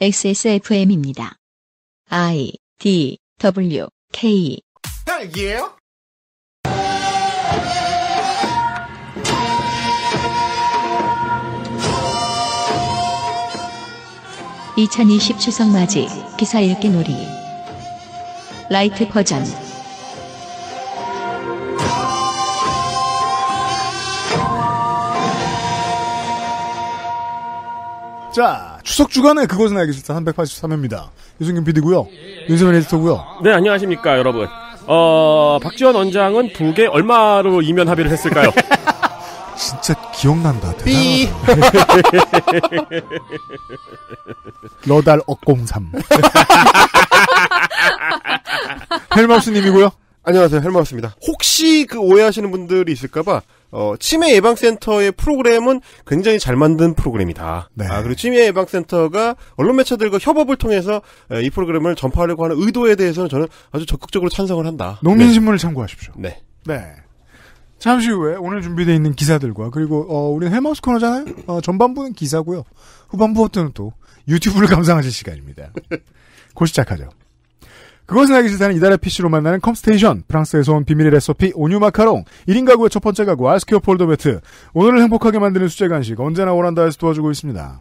XSFM입니다. I D W K (2020) 추석 맞이 기사 읽기 놀이 라이트 버전 자 추석 주간에 그것은 알기 싫다 383회입니다. 유승균 PD고요. 윤세민 에디터고요. 네, 안녕하십니까 여러분. 어, 박지원 원장은 북에 얼마로 이면 합의를 했을까요? 진짜 기억난다. 삐. 러달 억공삼. 헬마우스님이고요. 안녕하세요, 헬마우스입니다. 혹시 그 오해하시는 분들이 있을까봐 어, 치매 예방센터의 프로그램은 굉장히 잘 만든 프로그램이다. 네. 아, 그리고 치매 예방센터가 언론 매체들과 협업을 통해서 이 프로그램을 전파하려고 하는 의도에 대해서는 저는 아주 적극적으로 찬성을 한다. 농민신문을 네. 참고하십시오. 네. 네. 잠시 후에 오늘 준비되어 있는 기사들과 그리고 어, 우리는 헬마우스 코너잖아요. 어, 전반부는 기사고요. 후반부부터는 또 유튜브를 감상하실 시간입니다. 곧 시작하죠. 그것은 알기 싫다는 이달의 PC로 만나는 컴스테이션, 프랑스에서 온 비밀의 레시피 오뉴 마카롱, 1인 가구의 첫 번째 가구 아스큐어 폴더 매트, 오늘을 행복하게 만드는 수제 간식 언제나 원한다에서 도와주고 있습니다.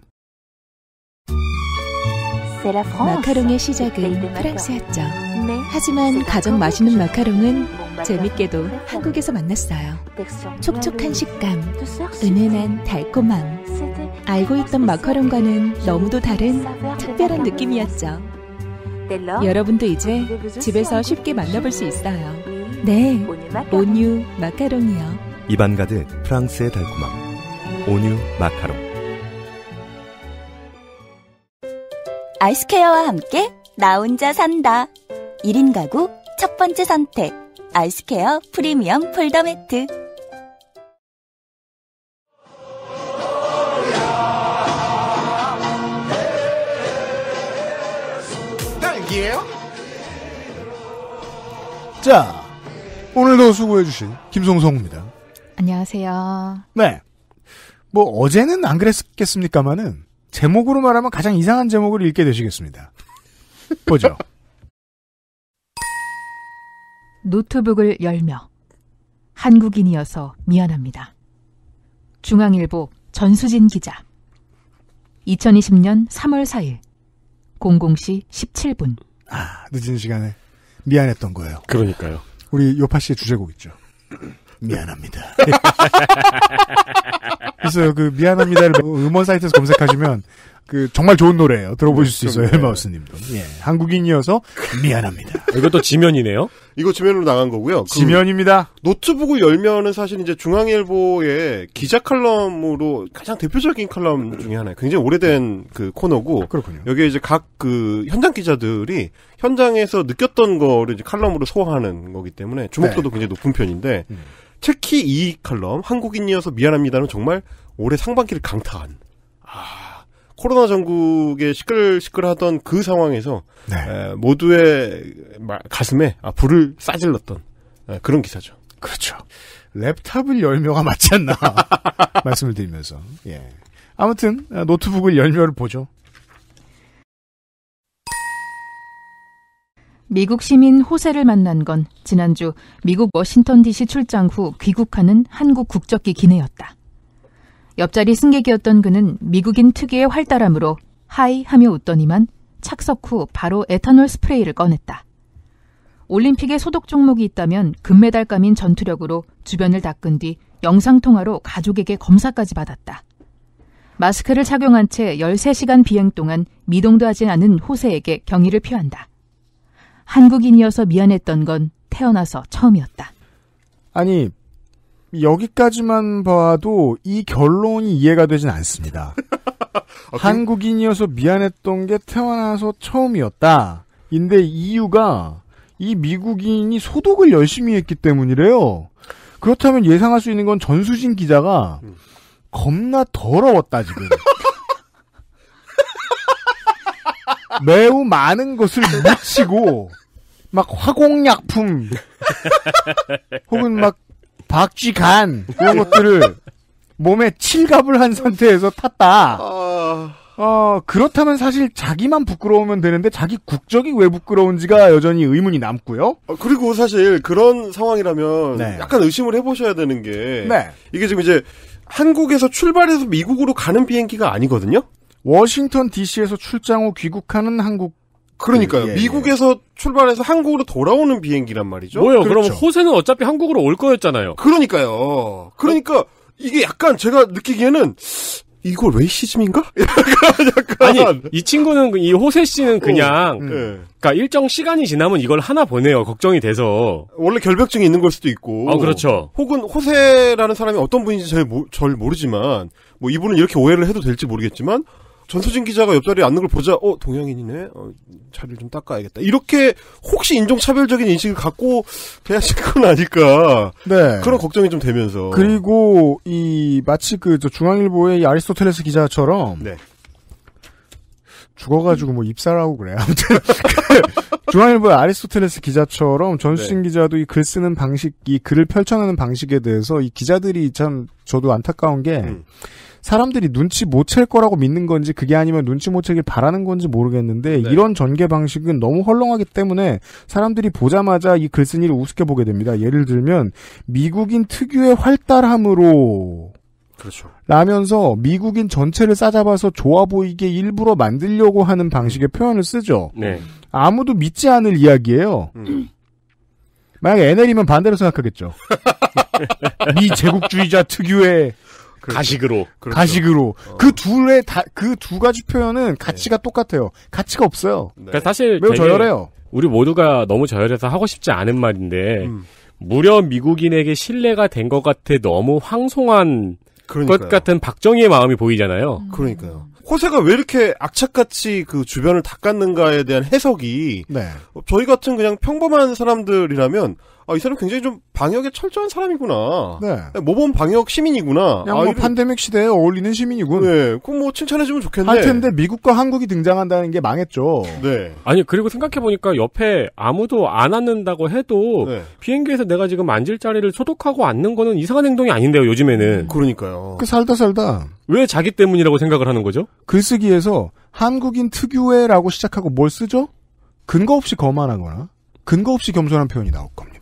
마카롱의 시작은 네, 네, 프랑스였죠. 네. 하지만 가장 맛있는 마카롱은 재밌게도 한국에서 만났어요. 촉촉한 음. 식감, 은은한 달콤함. 알고 있던 마카롱과는 너무도 다른 특별한 느낌이었죠. 여러분도 이제 집에서 쉽게 만나볼 수 있어요. 네, 온유 마카롱이요. 입안 가득 프랑스의 달콤함. 온유 마카롱. 아이스케어와 함께 나 혼자 산다. 1인 가구 첫 번째 선택. 아이스케어 프리미엄 폴더 매트. 얘기예요? 자, 오늘도 수고해주신 김송성입니다. 안녕하세요. 네. 뭐, 어제는 안 그랬겠습니까만은, 제목으로 말하면 가장 이상한 제목을 읽게 되시겠습니다. 보죠. 노트북을 열며, 한국인이어서 미안합니다. 중앙일보 전수진 기자. 2020년 3월 4일 00시 17분. 아, 늦은 시간에 미안했던 거예요. 그러니까요. 우리 요파 씨의 주제곡 있죠. 미안합니다. 있어요. 그 미안합니다를 음원 사이트에서 검색하시면 그 정말 좋은 노래예요. 들어보실 수 네, 있어요. 헬마우스님도. 예, 한국인이어서 미안합니다. 이것도 지면이네요. 이거 지면으로 나간 거고요. 그 지면입니다. 노트북을 열면은 사실 이제 중앙일보의 기자 칼럼으로 가장 대표적인 칼럼 중에 하나예요. 굉장히 오래된 그 코너고. 그렇군요. 여기에 이제 각 그 현장 기자들이 현장에서 느꼈던 거를 이제 칼럼으로 소화하는 거기 때문에 주목도도 네. 굉장히 높은 편인데. 음. 특히 이 칼럼 한국인이어서 미안합니다는 정말 올해 상반기를 강타한 아, 코로나 전국에 시끌시끌하던 그 상황에서 네. 에, 모두의 가슴에 아, 불을 싸질렀던 에, 그런 기사죠. 그렇죠. 랩탑을 열며가 맞지 않나 말씀을 드리면서 예. 아무튼 아, 노트북을 열며를 보죠. 미국 시민 호세를 만난 건 지난주 미국 워싱턴 DC 출장 후 귀국하는 한국 국적기 기내였다. 옆자리 승객이었던 그는 미국인 특유의 활달함으로 하이 하며 웃더니만 착석 후 바로 에탄올 스프레이를 꺼냈다. 올림픽에 소독 종목이 있다면 금메달감인 전투력으로 주변을 닦은 뒤 영상통화로 가족에게 검사까지 받았다. 마스크를 착용한 채 13시간 비행 동안 미동도 하진 않은 호세에게 경의를 표한다. 한국인이어서 미안했던 건 태어나서 처음이었다. 아니, 여기까지만 봐도 이 결론이 이해가 되진 않습니다. 아, 그- 한국인이어서 미안했던 게 태어나서 처음이었다. 인데 이유가 이 미국인이 소독을 열심히 했기 때문이래요. 그렇다면 예상할 수 있는 건 전수진 기자가 음. 겁나 더러웠다 지금. 매우 많은 것을 묻히고 막 화공약품 혹은 막 박쥐간 그런 것들을 몸에 칠갑을 한 상태에서 탔다. 아. 어, 그렇다면 사실 자기만 부끄러우면 되는데 자기 국적이 왜 부끄러운지가 여전히 의문이 남고요. 어, 그리고 사실 그런 상황이라면 네. 약간 의심을 해보셔야 되는 게 네. 이게 지금 이제 한국에서 출발해서 미국으로 가는 비행기가 아니거든요. 워싱턴 DC에서 출장 후 귀국하는 한국 그러니까요. 예, 예, 미국에서 출발해서 한국으로 돌아오는 비행기란 말이죠. 뭐요? 그렇죠. 그럼 호세는 어차피 한국으로 올 거였잖아요. 그러니까요. 그러니까 이게 약간 제가 느끼기에는 이걸 레이시즘인가? 약간, 아니 이 친구는 그, 이 호세 씨는 어, 그냥 어, 음. 그러니까 일정 시간이 지나면 이걸 하나 보내요 걱정이 돼서 원래 결벽증이 있는 걸 수도 있고 어 그렇죠 혹은 호세라는 사람이 어떤 분인지 잘, 모, 잘 모르지만 뭐 이분은 이렇게 오해를 해도 될지 모르겠지만 전서진 기자가 옆자리에 앉는 걸 보자, 어, 동양인이네? 어, 자리를 좀 닦아야겠다. 이렇게 혹시 인종차별적인 인식을 갖고 돼야지 그건 아닐까. 네. 그런 걱정이 좀 되면서. 그리고, 이, 마치 그, 저 중앙일보의 아리스토텔레스 기자처럼. 네. 죽어가지고 뭐 입사라고 그래. 아무튼. 중앙일보의 아리스토텔레스 기자처럼 전수진 네. 기자도 이 글 쓰는 방식, 이 글을 펼쳐내는 방식에 대해서 이 기자들이 참 저도 안타까운 게 음. 사람들이 눈치 못챌 거라고 믿는 건지 그게 아니면 눈치 못 채길 바라는 건지 모르겠는데 네. 이런 전개 방식은 너무 헐렁하기 때문에 사람들이 보자마자 이 글쓴이를 우습게 보게 됩니다. 예를 들면 미국인 특유의 활달함으로 그렇죠. 라면서 미국인 전체를 싸잡아서 좋아 보이게 일부러 만들려고 하는 방식의 표현을 쓰죠. 네. 아무도 믿지 않을 이야기예요. 음. 만약에 NL이면 반대로 생각하겠죠. 미 제국주의자 특유의 그렇죠. 가식으로. 그렇죠. 가식으로. 어. 그 둘의 다, 그 두 가지 표현은 네. 가치가 네. 똑같아요. 가치가 없어요. 네. 그러니까 사실 매우 저열해요. 우리 모두가 너무 저열해서 하고 싶지 않은 말인데 음. 무려 미국인에게 신뢰가 된 것 같아 너무 황송한 그러니까요. 것 같은 박정희의 마음이 보이잖아요. 음. 그러니까요. 호세가 왜 이렇게 악착같이 그 주변을 닦았는가에 대한 해석이 네. 저희 같은 그냥 평범한 사람들이라면 아, 이 사람 굉장히 좀 방역에 철저한 사람이구나. 네. 네 모범 방역 시민이구나. 그냥 아, 뭐 이런... 판데믹 시대에 어울리는 시민이군. 네. 그뭐 칭찬해주면 좋겠네. 할 텐데 미국과 한국이 등장한다는 게 망했죠. 네. 아니, 그리고 생각해보니까 옆에 아무도 안 앉는다고 해도 네. 비행기에서 내가 지금 앉을 자리를 소독하고 앉는 거는 이상한 행동이 아닌데요, 요즘에는. 그러니까요. 그 살다 살다. 왜 자기 때문이라고 생각을 하는 거죠? 글쓰기에서 한국인 특유의라고 시작하고 뭘 쓰죠? 근거 없이 거만하거나 근거 없이 겸손한 표현이 나올 겁니다.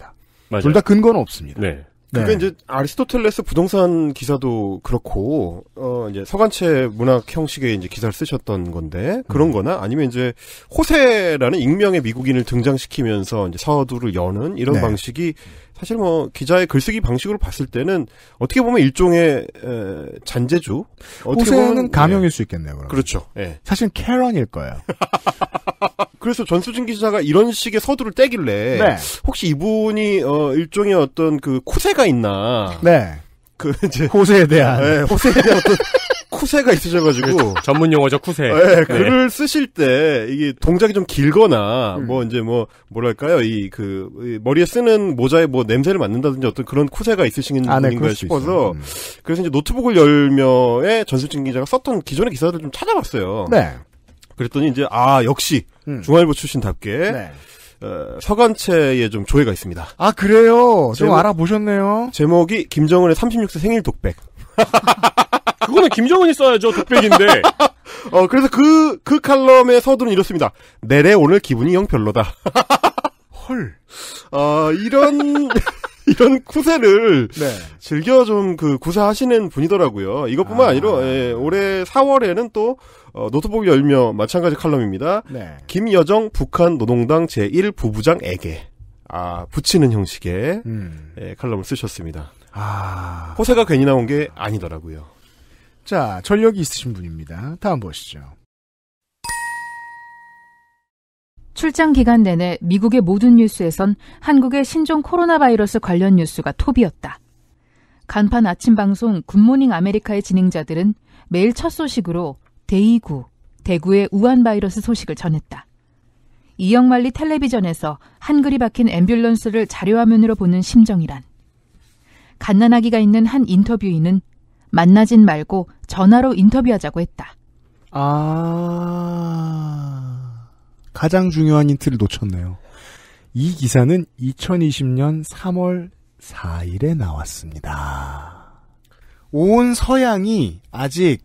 둘다 근거는 없습니다. 네. 그게 네. 이제 아리스토텔레스 부동산 기사도 그렇고 어 이제 서간체 문학 형식의 이제 기사를 쓰셨던 건데 그런 음. 거나 아니면 이제 호세라는 익명의 미국인을 등장시키면서 이제 서두를 여는 이런 네. 방식이 사실 뭐 기자의 글쓰기 방식으로 봤을 때는 어떻게 보면 일종의 에, 잔재주. 어떻게 보면 가명일 예. 네. 수 있겠네요. 그러면. 그렇죠 예. 사실 캐런일 거예요. 그래서 전수진 기자가 이런 식의 서두를 떼길래 네. 혹시 이분이 어, 일종의 어떤 그 코세가 있나. 네. 그 이제 호세에 대한 네, 예, 호세에 대한 어떤 쿠세가 있으셔가지고 네, 전문 용어죠 쿠세. 네, 네. 글을 쓰실 때 이게 동작이 좀 길거나 음. 뭐 이제 뭐 뭐랄까요 이 그 머리에 쓰는 모자에 뭐 냄새를 맡는다든지 어떤 그런 쿠세가 있으신 아, 네, 분인가 싶어서 음. 그래서 이제 노트북을 열며에 전술진 기자가 썼던 기존의 기사들을 좀 찾아봤어요. 네. 그랬더니 이제 아 역시 음. 중앙일보 출신답게. 네. 어, 서간체에 좀 조회가 있습니다. 아 그래요? 제목, 좀 알아보셨네요. 제목이 김정은의 36세 생일 독백. 그거는 김정은이 써야죠. 독백인데. 어, 그래서 그, 그 칼럼의 서두는 이렇습니다. 내래 오늘 기분이 영 별로다. 헐. 어, 이런, 이런 쿠세를 네. 즐겨 좀 그 구사하시는 분이더라고요. 이것뿐만 아. 니라 예, 올해 4월에는 또 어, 노트북 열며 마찬가지 칼럼입니다. 네. 김여정 북한 노동당 제1 부부장에게 아 붙이는 형식의 음. 예, 칼럼을 쓰셨습니다. 아. 호세가 괜히 나온 게 아니더라고요. 자, 전력이 있으신 분입니다. 다음 보시죠. 출장 기간 내내 미국의 모든 뉴스에선 한국의 신종 코로나 바이러스 관련 뉴스가 톱이었다. 간판 아침 방송 굿모닝 아메리카의 진행자들은 매일 첫 소식으로 대이구, 대구의 우한 바이러스 소식을 전했다. 이영만리 텔레비전에서 한글이 박힌 앰뷸런스를 자료화면으로 보는 심정이란 갓난아기가 있는 한 인터뷰인은 만나진 말고 전화로 인터뷰하자고 했다. 아, 가장 중요한 힌트를 놓쳤네요. 이 기사는 2020년 3월 4일에 나왔습니다. 온 서양이 아직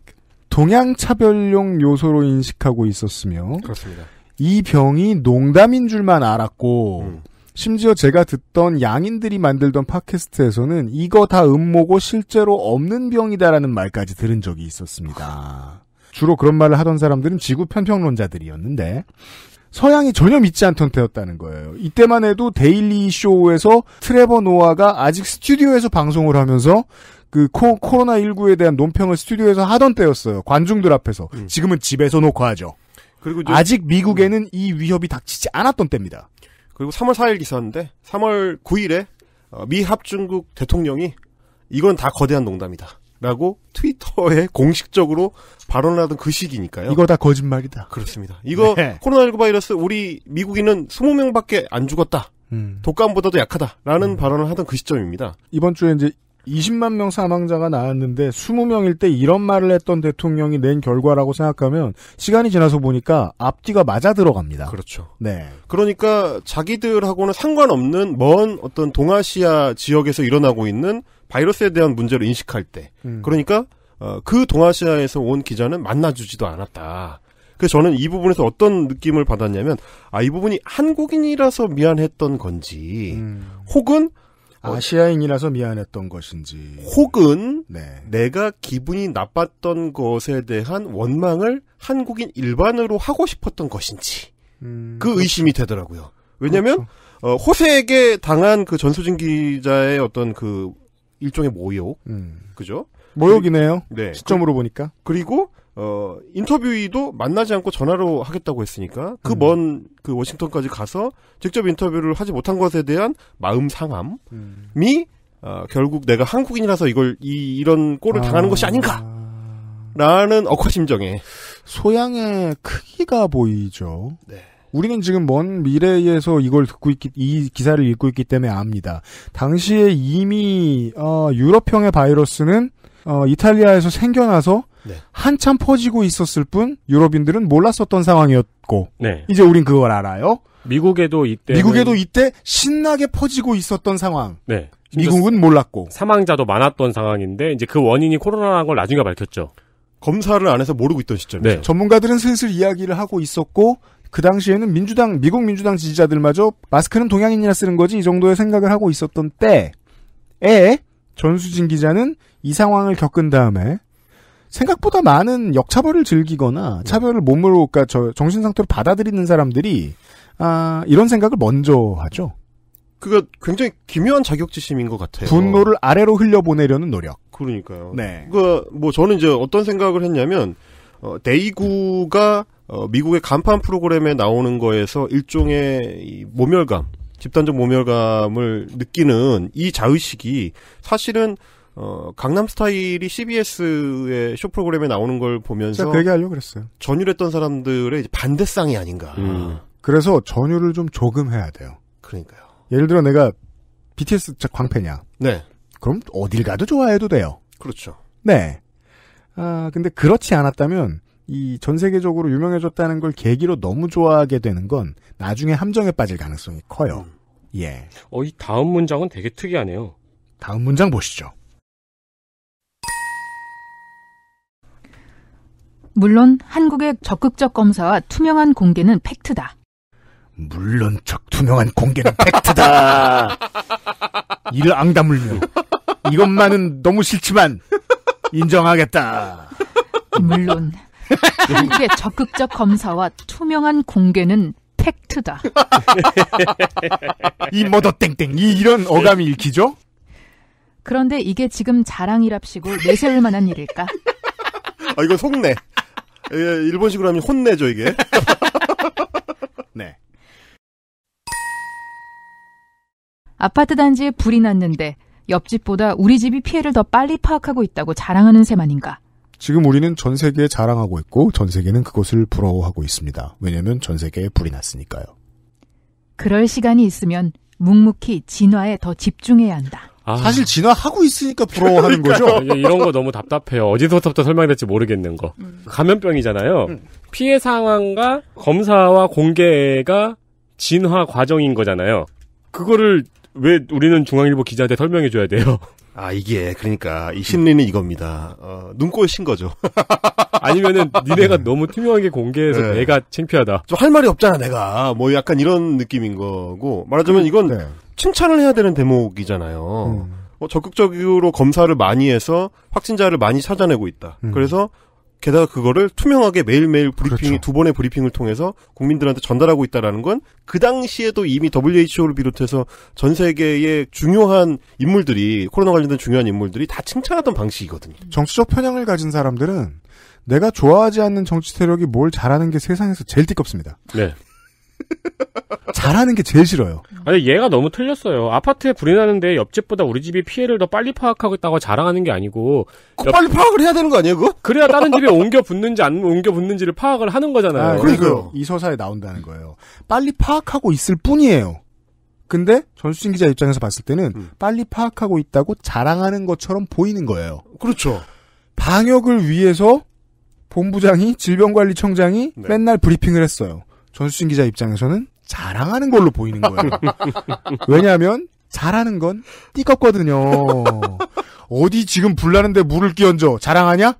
동양 차별용 요소로 인식하고 있었으며 그렇습니다. 이 병이 농담인 줄만 알았고 음. 심지어 제가 듣던 양인들이 만들던 팟캐스트에서는 이거 다 음모고 실제로 없는 병이다라는 말까지 들은 적이 있었습니다. 주로 그런 말을 하던 사람들은 지구 편평론자들이었는데 서양이 전혀 믿지 않던 때였다는 거예요. 이때만 해도 데일리 쇼에서 트레버 노아가 아직 스튜디오에서 방송을 하면서 그 코, 로나19에 대한 논평을 스튜디오에서 하던 때였어요. 관중들 앞에서. 음. 지금은 집에서 녹화하죠. 그리고 아직 미국에는 음. 이 위협이 닥치지 않았던 때입니다. 그리고 3월 4일 기사인데 3월 9일에 어, 미 합중국 대통령이 이건 다 거대한 농담이다. 라고 트위터에 공식적으로 발언을 하던 그 시기니까요. 이거 다 거짓말이다. 그렇습니다. 이거 네. 코로나19 바이러스 우리 미국인은 20명밖에 안 죽었다. 음. 독감보다도 약하다라는 음. 발언을 하던 그 시점입니다. 이번 주에 이제 20만 명 사망자가 나왔는데 20명일 때 이런 말을 했던 대통령이 낸 결과라고 생각하면 시간이 지나서 보니까 앞뒤가 맞아 들어갑니다. 그렇죠. 네. 그러니까 자기들하고는 상관없는 먼 어떤 동아시아 지역에서 일어나고 있는 바이러스에 대한 문제를 인식할 때 음. 그러니까 어, 그 동아시아에서 온 기자는 만나주지도 않았다. 그래서 저는 이 부분에서 어떤 느낌을 받았냐면 아 이 부분이 한국인이라서 미안했던 건지 음. 혹은 뭐 아시아인이라서 미안했던 것인지 혹은 네. 내가 기분이 나빴던 것에 대한 원망을 한국인 일반으로 하고 싶었던 것인지 음, 그 그렇죠. 의심이 되더라고요. 왜냐하면 그렇죠. 어, 호세에게 당한 그 전수진 기자의 어떤 그 일종의 모욕, 음. 그죠? 모욕이네요. 네. 시점으로 그, 보니까 그리고 어, 인터뷰이도 만나지 않고 전화로 하겠다고 했으니까 그 먼그 음. 그 워싱턴까지 가서 직접 인터뷰를 하지 못한 것에 대한 마음 상함이 음. 어, 결국 내가 한국인이라서 이걸 이, 이런 꼴을 아. 당하는 것이 아닌가라는 억화심정에 소양의 크기가 보이죠. 네. 우리는 지금 먼 미래에서 이걸 듣고 있기, 이 기사를 읽고 있기 때문에 압니다. 당시에 이미 어, 유럽형의 바이러스는 어, 이탈리아에서 생겨나서 네. 한참 퍼지고 있었을 뿐 유럽인들은 몰랐었던 상황이었고 네. 이제 우린 그걸 알아요. 미국에도 이때 미국에도 이때 신나게 퍼지고 있었던 상황. 네. 미국은 몰랐고 사망자도 많았던 상황인데 이제 그 원인이 코로나라는 걸 나중에 밝혔죠. 검사를 안 해서 모르고 있던 시점이죠. 네. 전문가들은 슬슬 이야기를 하고 있었고 그 당시에는 민주당 미국 민주당 지지자들마저 마스크는 동양인이나 쓰는 거지 이 정도의 생각을 하고 있었던 때에 전수진 기자는 이 상황을 겪은 다음에 생각보다 많은 역차별을 즐기거나 네. 차별을 몸으로 그러니까 저 정신 상태로 받아들이는 사람들이 아, 이런 생각을 먼저 하죠. 그거 굉장히 기묘한 자격지심인 것 같아요. 분노를 아래로 흘려보내려는 노력. 그러니까요. 네. 그뭐 저는 이제 어떤 생각을 했냐면 어, 데이구가 어, 미국의 간판 프로그램에 나오는 거에서 일종의 이 모멸감, 집단적 모멸감을 느끼는 이 자의식이 사실은 어, 강남 스타일이 CBS의 쇼 프로그램에 나오는 걸 보면서. 그 얘기 하려고 그랬어요. 전율했던 사람들의 반대쌍이 아닌가. 음. 그래서 전율을 좀 조금 해야 돼요. 그러니까요. 예를 들어 내가 BTS 광팬이야. 네. 그럼 어딜 가도 좋아해도 돼요. 그렇죠. 네. 아, 근데 그렇지 않았다면 이 전 세계적으로 유명해졌다는 걸 계기로 너무 좋아하게 되는 건 나중에 함정에 빠질 가능성이 커요. 음. 예. 어, 이 다음 문장은 되게 특이하네요. 다음 문장 보시죠. 물론 한국의 적극적 검사와 투명한 공개는 팩트다. 물론 적 투명한 공개는 팩트다. 이를 앙다물며 이것만은 너무 싫지만 인정하겠다. 물론 한국의 적극적 검사와 투명한 공개는 팩트다. 이 뭐더 땡땡 이 이런 어감이 읽히죠? 그런데 이게 지금 자랑이랍시고 내세울 만한 일일까? 아, 이거 속내. 예, 일본식으로 하면 혼내죠, 이게. 네. 아파트 단지에 불이 났는데 옆집보다 우리 집이 피해를 더 빨리 파악하고 있다고 자랑하는 새만인가 지금 우리는 전 세계에 자랑하고 있고 전 세계는 그것을 부러워하고 있습니다. 왜냐면 전 세계에 불이 났으니까요. 그럴 시간이 있으면 묵묵히 진화에 더 집중해야 한다. 아. 사실 진화하고 있으니까 부러워하는 거죠. 이런 거 너무 답답해요. 어디서부터 설명될지 모르겠는 거. 음. 감염병이잖아요. 음. 피해 상황과 검사와 공개가 진화 과정인 거잖아요. 그거를 왜 우리는 중앙일보 기자한테 설명해 줘야 돼요? 아 이게 그러니까 이 심리는 이겁니다. 어, 눈꼴신 거죠. 아니면은 니네가 너무 투명하게 공개해서 네. 내가 창피하다. 좀 할 말이 없잖아 내가. 뭐 약간 이런 느낌인 거고 말하자면 그, 이건 네. 칭찬을 해야 되는 대목이잖아요. 음. 뭐 적극적으로 검사를 많이 해서 확진자를 많이 찾아내고 있다. 음. 그래서 게다가 그거를 투명하게 매일매일 브리핑이 그렇죠. 두 번의 브리핑을 통해서 국민들한테 전달하고 있다라는 건 그 당시에도 이미 WHO를 비롯해서 전 세계의 중요한 인물들이 코로나 관련된 중요한 인물들이 다 칭찬하던 방식이거든요. 정치적 편향을 가진 사람들은 내가 좋아하지 않는 정치 세력이 뭘 잘하는 게 세상에서 제일 뜨겁습니다. 네. 잘하는 게 제일 싫어요. 아니 얘가 너무 틀렸어요. 아파트에 불이 나는데 옆집보다 우리 집이 피해를 더 빨리 파악하고 있다고 자랑하는 게 아니고 그 옆... 빨리 파악을 해야 되는 거 아니에요, 그거? 그래야 다른 집에 옮겨 붙는지 안 옮겨 붙는지를 파악을 하는 거잖아요. 아, 그러니까이 서사에 나온다는 거예요. 빨리 파악하고 있을 뿐이에요. 근데 전수진 기자 입장에서 봤을 때는 음. 빨리 파악하고 있다고 자랑하는 것처럼 보이는 거예요. 그렇죠. 방역을 위해서 본부장이 질병관리청장이 네. 맨날 브리핑을 했어요. 전수진 기자 입장에서는 자랑하는 걸로 보이는 거예요. 왜냐하면 잘하는 건 띠껍거든요. 어디 지금 불나는데 물을 끼얹어 자랑하냐?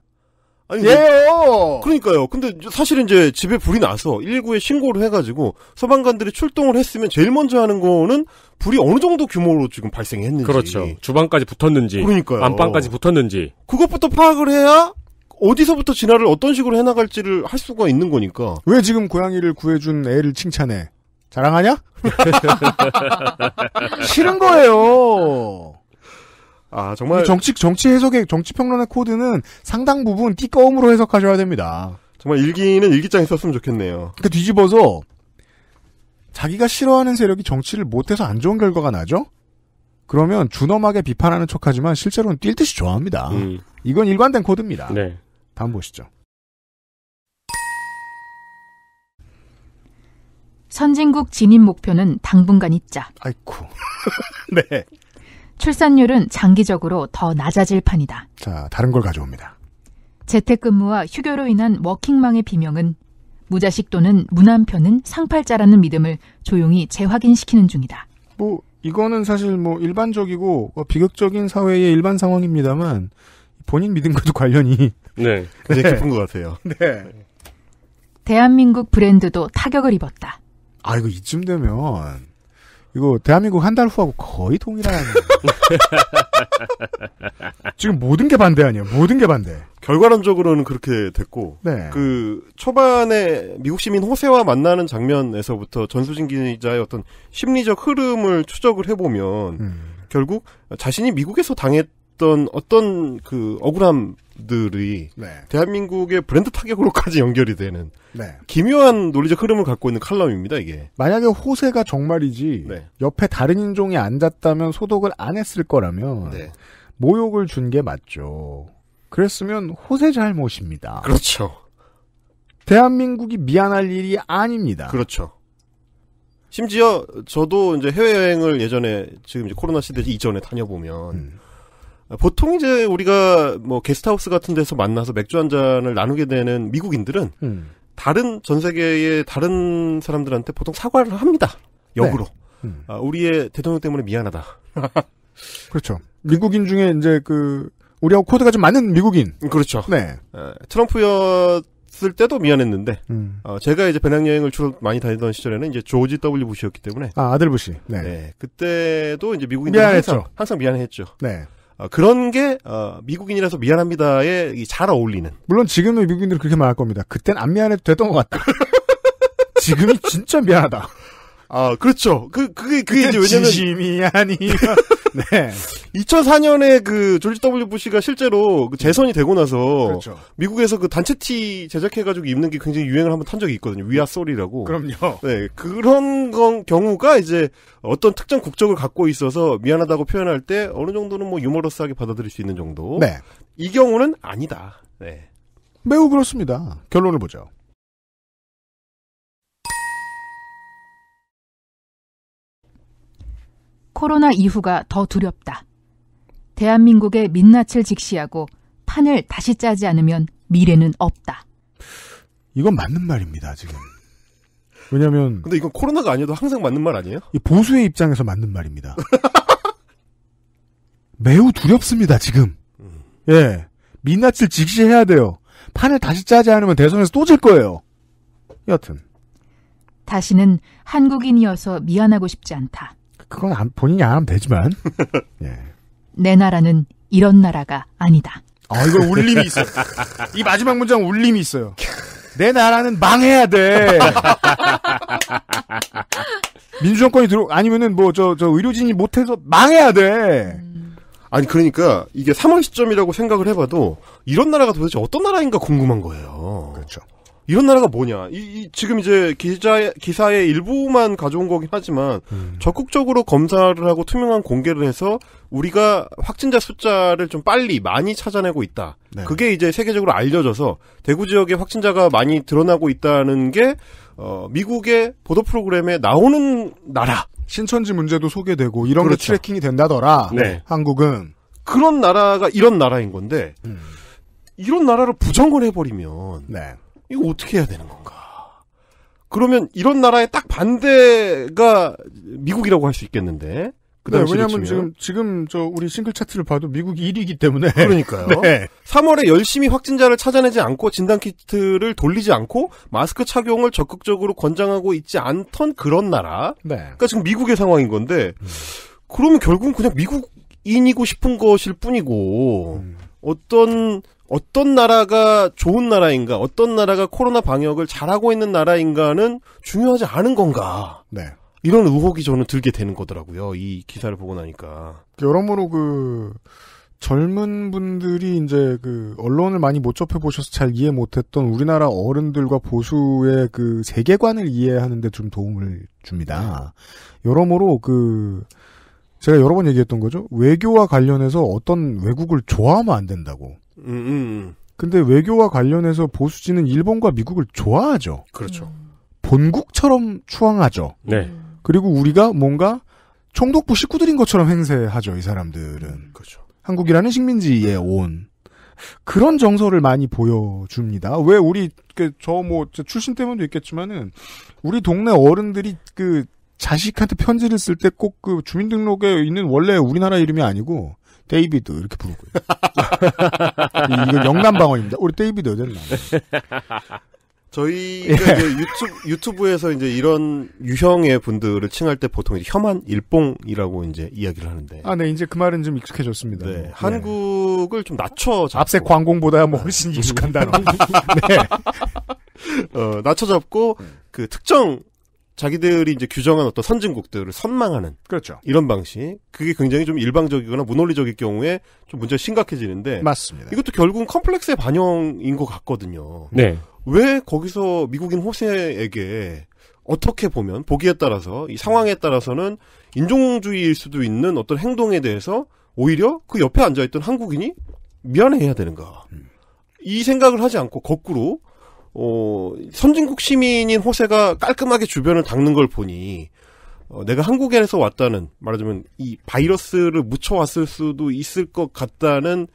아니, 예요! 그러니까요. 근데 사실 이제 집에 불이 나서 119에 신고를 해가지고 소방관들이 출동을 했으면 제일 먼저 하는 거는 불이 어느 정도 규모로 지금 발생했는지. 그렇죠. 주방까지 붙었는지. 그러니까요. 안방까지 붙었는지. 그것부터 파악을 해야 어디서부터 진화를 어떤 식으로 해나갈지를 할 수가 있는 거니까. 왜 지금 고양이를 구해준 애를 칭찬해? 자랑하냐? 싫은 거예요. 아 정말 정치 정치 해석의 정치 평론의 코드는 상당 부분 띠꺼움으로 해석하셔야 됩니다. 정말 일기는 일기장에 썼으면 좋겠네요. 그러니까 뒤집어서 자기가 싫어하는 세력이 정치를 못해서 안 좋은 결과가 나죠. 그러면 준엄하게 비판하는 척하지만 실제로는 뛸 듯이 좋아합니다. 음. 이건 일관된 코드입니다. 네. 다음 보시죠. 선진국 진입 목표는 당분간 있자. 아이쿠. 네. 출산율은 장기적으로 더 낮아질 판이다. 자, 다른 걸 가져옵니다. 재택근무와 휴교로 인한 워킹망의 비명은 무자식 또는 무남편은 상팔자라는 믿음을 조용히 재확인시키는 중이다. 뭐 이거는 사실 뭐 일반적이고 뭐 비극적인 사회의 일반 상황입니다만 본인 믿음과도 관련이 네. 굉장히 깊은 것 같아요. 네. 대한민국 브랜드도 타격을 입었다. 아, 이거 이쯤 되면, 이거 대한민국 한 달 후하고 거의 동일한. 지금 모든 게 반대 아니에요? 모든 게 반대. 결과론적으로는 그렇게 됐고, 네. 그, 초반에 미국 시민 호세와 만나는 장면에서부터 전수진 기자의 어떤 심리적 흐름을 추적을 해보면, 음. 결국 자신이 미국에서 당했던 어떤 그 억울함 들이 네. 대한민국의 브랜드 타격으로까지 연결이 되는 네. 기묘한 논리적 흐름을 갖고 있는 칼럼입니다 이게 만약에 호세가 정말이지 네. 옆에 다른 인종이 앉았다면 소독을 안 했을 거라면 네. 모욕을 준 게 맞죠 그랬으면 호세 잘못입니다 그렇죠 대한민국이 미안할 일이 아닙니다 그렇죠 심지어 저도 이제 해외여행을 예전에 지금 이제 코로나 시대 이전에 다녀보면 음. 보통 이제 우리가 뭐 게스트하우스 같은 데서 만나서 맥주 한 잔을 나누게 되는 미국인들은 음. 다른 전 세계의 다른 사람들한테 보통 사과를 합니다. 역으로. 네. 음. 아, 우리의 대통령 때문에 미안하다. 그렇죠. 미국인 중에 이제 그 우리하고 코드가 좀 맞는 미국인. 음, 그렇죠. 네. 아, 트럼프였을 때도 미안했는데, 음. 어, 제가 이제 배낭여행을 주로 많이 다니던 시절에는 이제 조지 W 부시였기 때문에. 아, 아들 부시. 네. 네. 그때도 이제 미국인들 미안 항상, 항상 미안했죠. 네. 어, 그런 게 어, 미국인이라서 미안합니다에 잘 어울리는. 물론 지금의 미국인들은 그렇게 말할 겁니다. 그땐 안 미안해도 됐던 것 같다. 지금이 진짜 미안하다. 아, 그렇죠. 그, 그게, 그게 이제 왜냐면. 진심이 아니야. 네. 2004년에 그 조지 W부시가 실제로 그 음. 재선이 되고 나서. 그렇죠. 미국에서 그 단체 티 제작해가지고 입는 게 굉장히 유행을 한번 탄 적이 있거든요. 위아솔이라고. 그럼요. 네. 그런 건, 경우가 이제 어떤 특정 국적을 갖고 있어서 미안하다고 표현할 때 어느 정도는 뭐 유머러스하게 받아들일 수 있는 정도. 네. 이 경우는 아니다. 네. 매우 그렇습니다. 결론을 보죠. 코로나 이후가 더 두렵다. 대한민국의 민낯을 직시하고 판을 다시 짜지 않으면 미래는 없다. 이건 맞는 말입니다, 지금. 왜냐면. 근데 이건 코로나가 아니어도 항상 맞는 말 아니에요? 보수의 입장에서 맞는 말입니다. 매우 두렵습니다, 지금. 음. 예. 민낯을 직시해야 돼요. 판을 다시 짜지 않으면 대선에서 또 질 거예요. 여튼. 다시는 한국인이어서 미안하고 싶지 않다. 그건 안, 본인이 안 하면 되지만. 예. 내 나라는 이런 나라가 아니다. 아, 이거 울림이 있어요. 이 마지막 문장 울림이 있어요. 내 나라는 망해야 돼. 민주정권이 들어 아니면은 뭐 저 저 의료진이 못해서 망해야 돼. 음. 아니 그러니까 이게 3월 시점이라고 생각을 해봐도 이런 나라가 도대체 어떤 나라인가 궁금한 거예요. 그렇죠. 이런 나라가 뭐냐. 이, 이 지금 이제 기자 기사의 일부만 가져온 거긴 하지만 음. 적극적으로 검사를 하고 투명한 공개를 해서 우리가 확진자 숫자를 좀 빨리 많이 찾아내고 있다. 네. 그게 이제 세계적으로 알려져서 대구 지역에 확진자가 많이 드러나고 있다는 게 어, 미국의 보도 프로그램에 나오는 나라. 신천지 문제도 소개되고 이런 그렇죠. 게 트래킹이 된다더라. 네. 한국은 그런 나라가 이런 나라인 건데 음. 이런 나라를 부정을 해버리면 네. 이거 어떻게 해야 되는 건가? 그러면 이런 나라에딱 반대가 미국이라고 할 수 있겠는데. 그 네, 왜냐하면 지금 지금 저 우리 싱글 차트를 봐도 미국이 1위이기 때문에 그러니까요. 네. 3월에 열심히 확진자를 찾아내지 않고 진단 키트를 돌리지 않고 마스크 착용을 적극적으로 권장하고 있지 않던 그런 나라. 네. 그러니까 지금 미국의 상황인 건데 음. 그러면 결국은 그냥 미국인이고 싶은 것일 뿐이고 음. 어떤 어떤 나라가 좋은 나라인가, 어떤 나라가 코로나 방역을 잘하고 있는 나라인가는 중요하지 않은 건가. 네. 이런 의혹이 저는 들게 되는 거더라고요. 이 기사를 보고 나니까. 여러모로 그 젊은 분들이 이제 그 언론을 많이 못 접해 보셔서 잘 이해 못했던 우리나라 어른들과 보수의 그 세계관을 이해하는데 좀 도움을 줍니다. 여러모로 그 제가 여러 번 얘기했던 거죠. 외교와 관련해서 어떤 외국을 좋아하면 안 된다고. 음, 음. 근데 외교와 관련해서 보수진은 일본과 미국을 좋아하죠. 그렇죠. 음. 본국처럼 추앙하죠. 네. 그리고 우리가 뭔가 총독부 식구들인 것처럼 행세하죠. 이 사람들은. 음, 그렇죠. 한국이라는 식민지에 온 그런 정서를 많이 보여줍니다. 왜 우리 그 저뭐 출신 때문도 있겠지만은 우리 동네 어른들이 그 자식한테 편지를 쓸 때 꼭 그 주민등록에 있는 원래 우리나라 이름이 아니고 데이비드 이렇게 부르고요. 이건 영남 방언입니다. 우리 데이비드 됐나? 저희가 예. 유튜브, 유튜브에서 이제 이런 유형의 분들을 칭할 때 보통 혐한 일봉이라고 이제 이야기를 하는데. 아, 네. 이제 그 말은 좀 익숙해졌습니다. 네. 뭐. 네. 한국을 좀 낮춰 잡 앞세 광공보다 뭐 훨씬 익숙한 단어. 네. 어, 낮춰 잡고 네. 그 특정 자기들이 이제 규정한 어떤 선진국들을 선망하는 그렇죠. 이런 방식 그게 굉장히 좀 일방적이거나 무논리적일 경우에 좀 문제가 심각해지는데 맞습니다. 이것도 결국은 컴플렉스의 반영인 것 같거든요. 네. 왜 거기서 미국인 호세에게 어떻게 보면 보기에 따라서 이 상황에 따라서는 인종주의일 수도 있는 어떤 행동에 대해서 오히려 그 옆에 앉아있던 한국인이 미안해해야 되는가 음. 이 생각을 하지 않고 거꾸로 어, 선진국 시민인 호세가 깔끔하게 주변을 닦는 걸 보니 어, 내가 한국에서 왔다는 말하자면 이 바이러스를 묻혀 왔을 수도 있을 것 같다는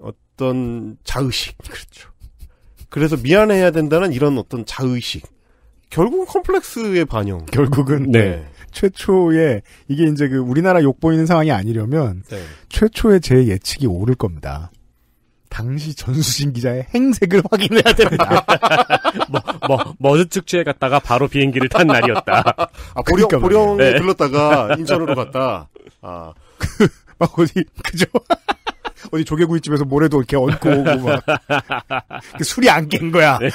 어떤 자의식 그렇죠. 그래서 미안해야 된다는 이런 어떤 자의식 결국은 컴플렉스의 반영. 결국은 네. 네. 최초의 이게 이제 그 우리나라 욕 보이는 상황이 아니려면 네. 최초의 제 예측이 오를 겁니다. 당시 전수진 기자의 행색을 확인해야 된다. 뭐, 뭐, 머드 축제에 갔다가 바로 비행기를 탄 날이었다. 아, 보령, 그러니까 보령에 네. 들렀다가 인천으로 갔다. 아. 그, 막 어디, 그죠? 어디 조개구이집에서 모래도 이렇게 얹고 오고 막. 그 술이 안 깬 거야. 네.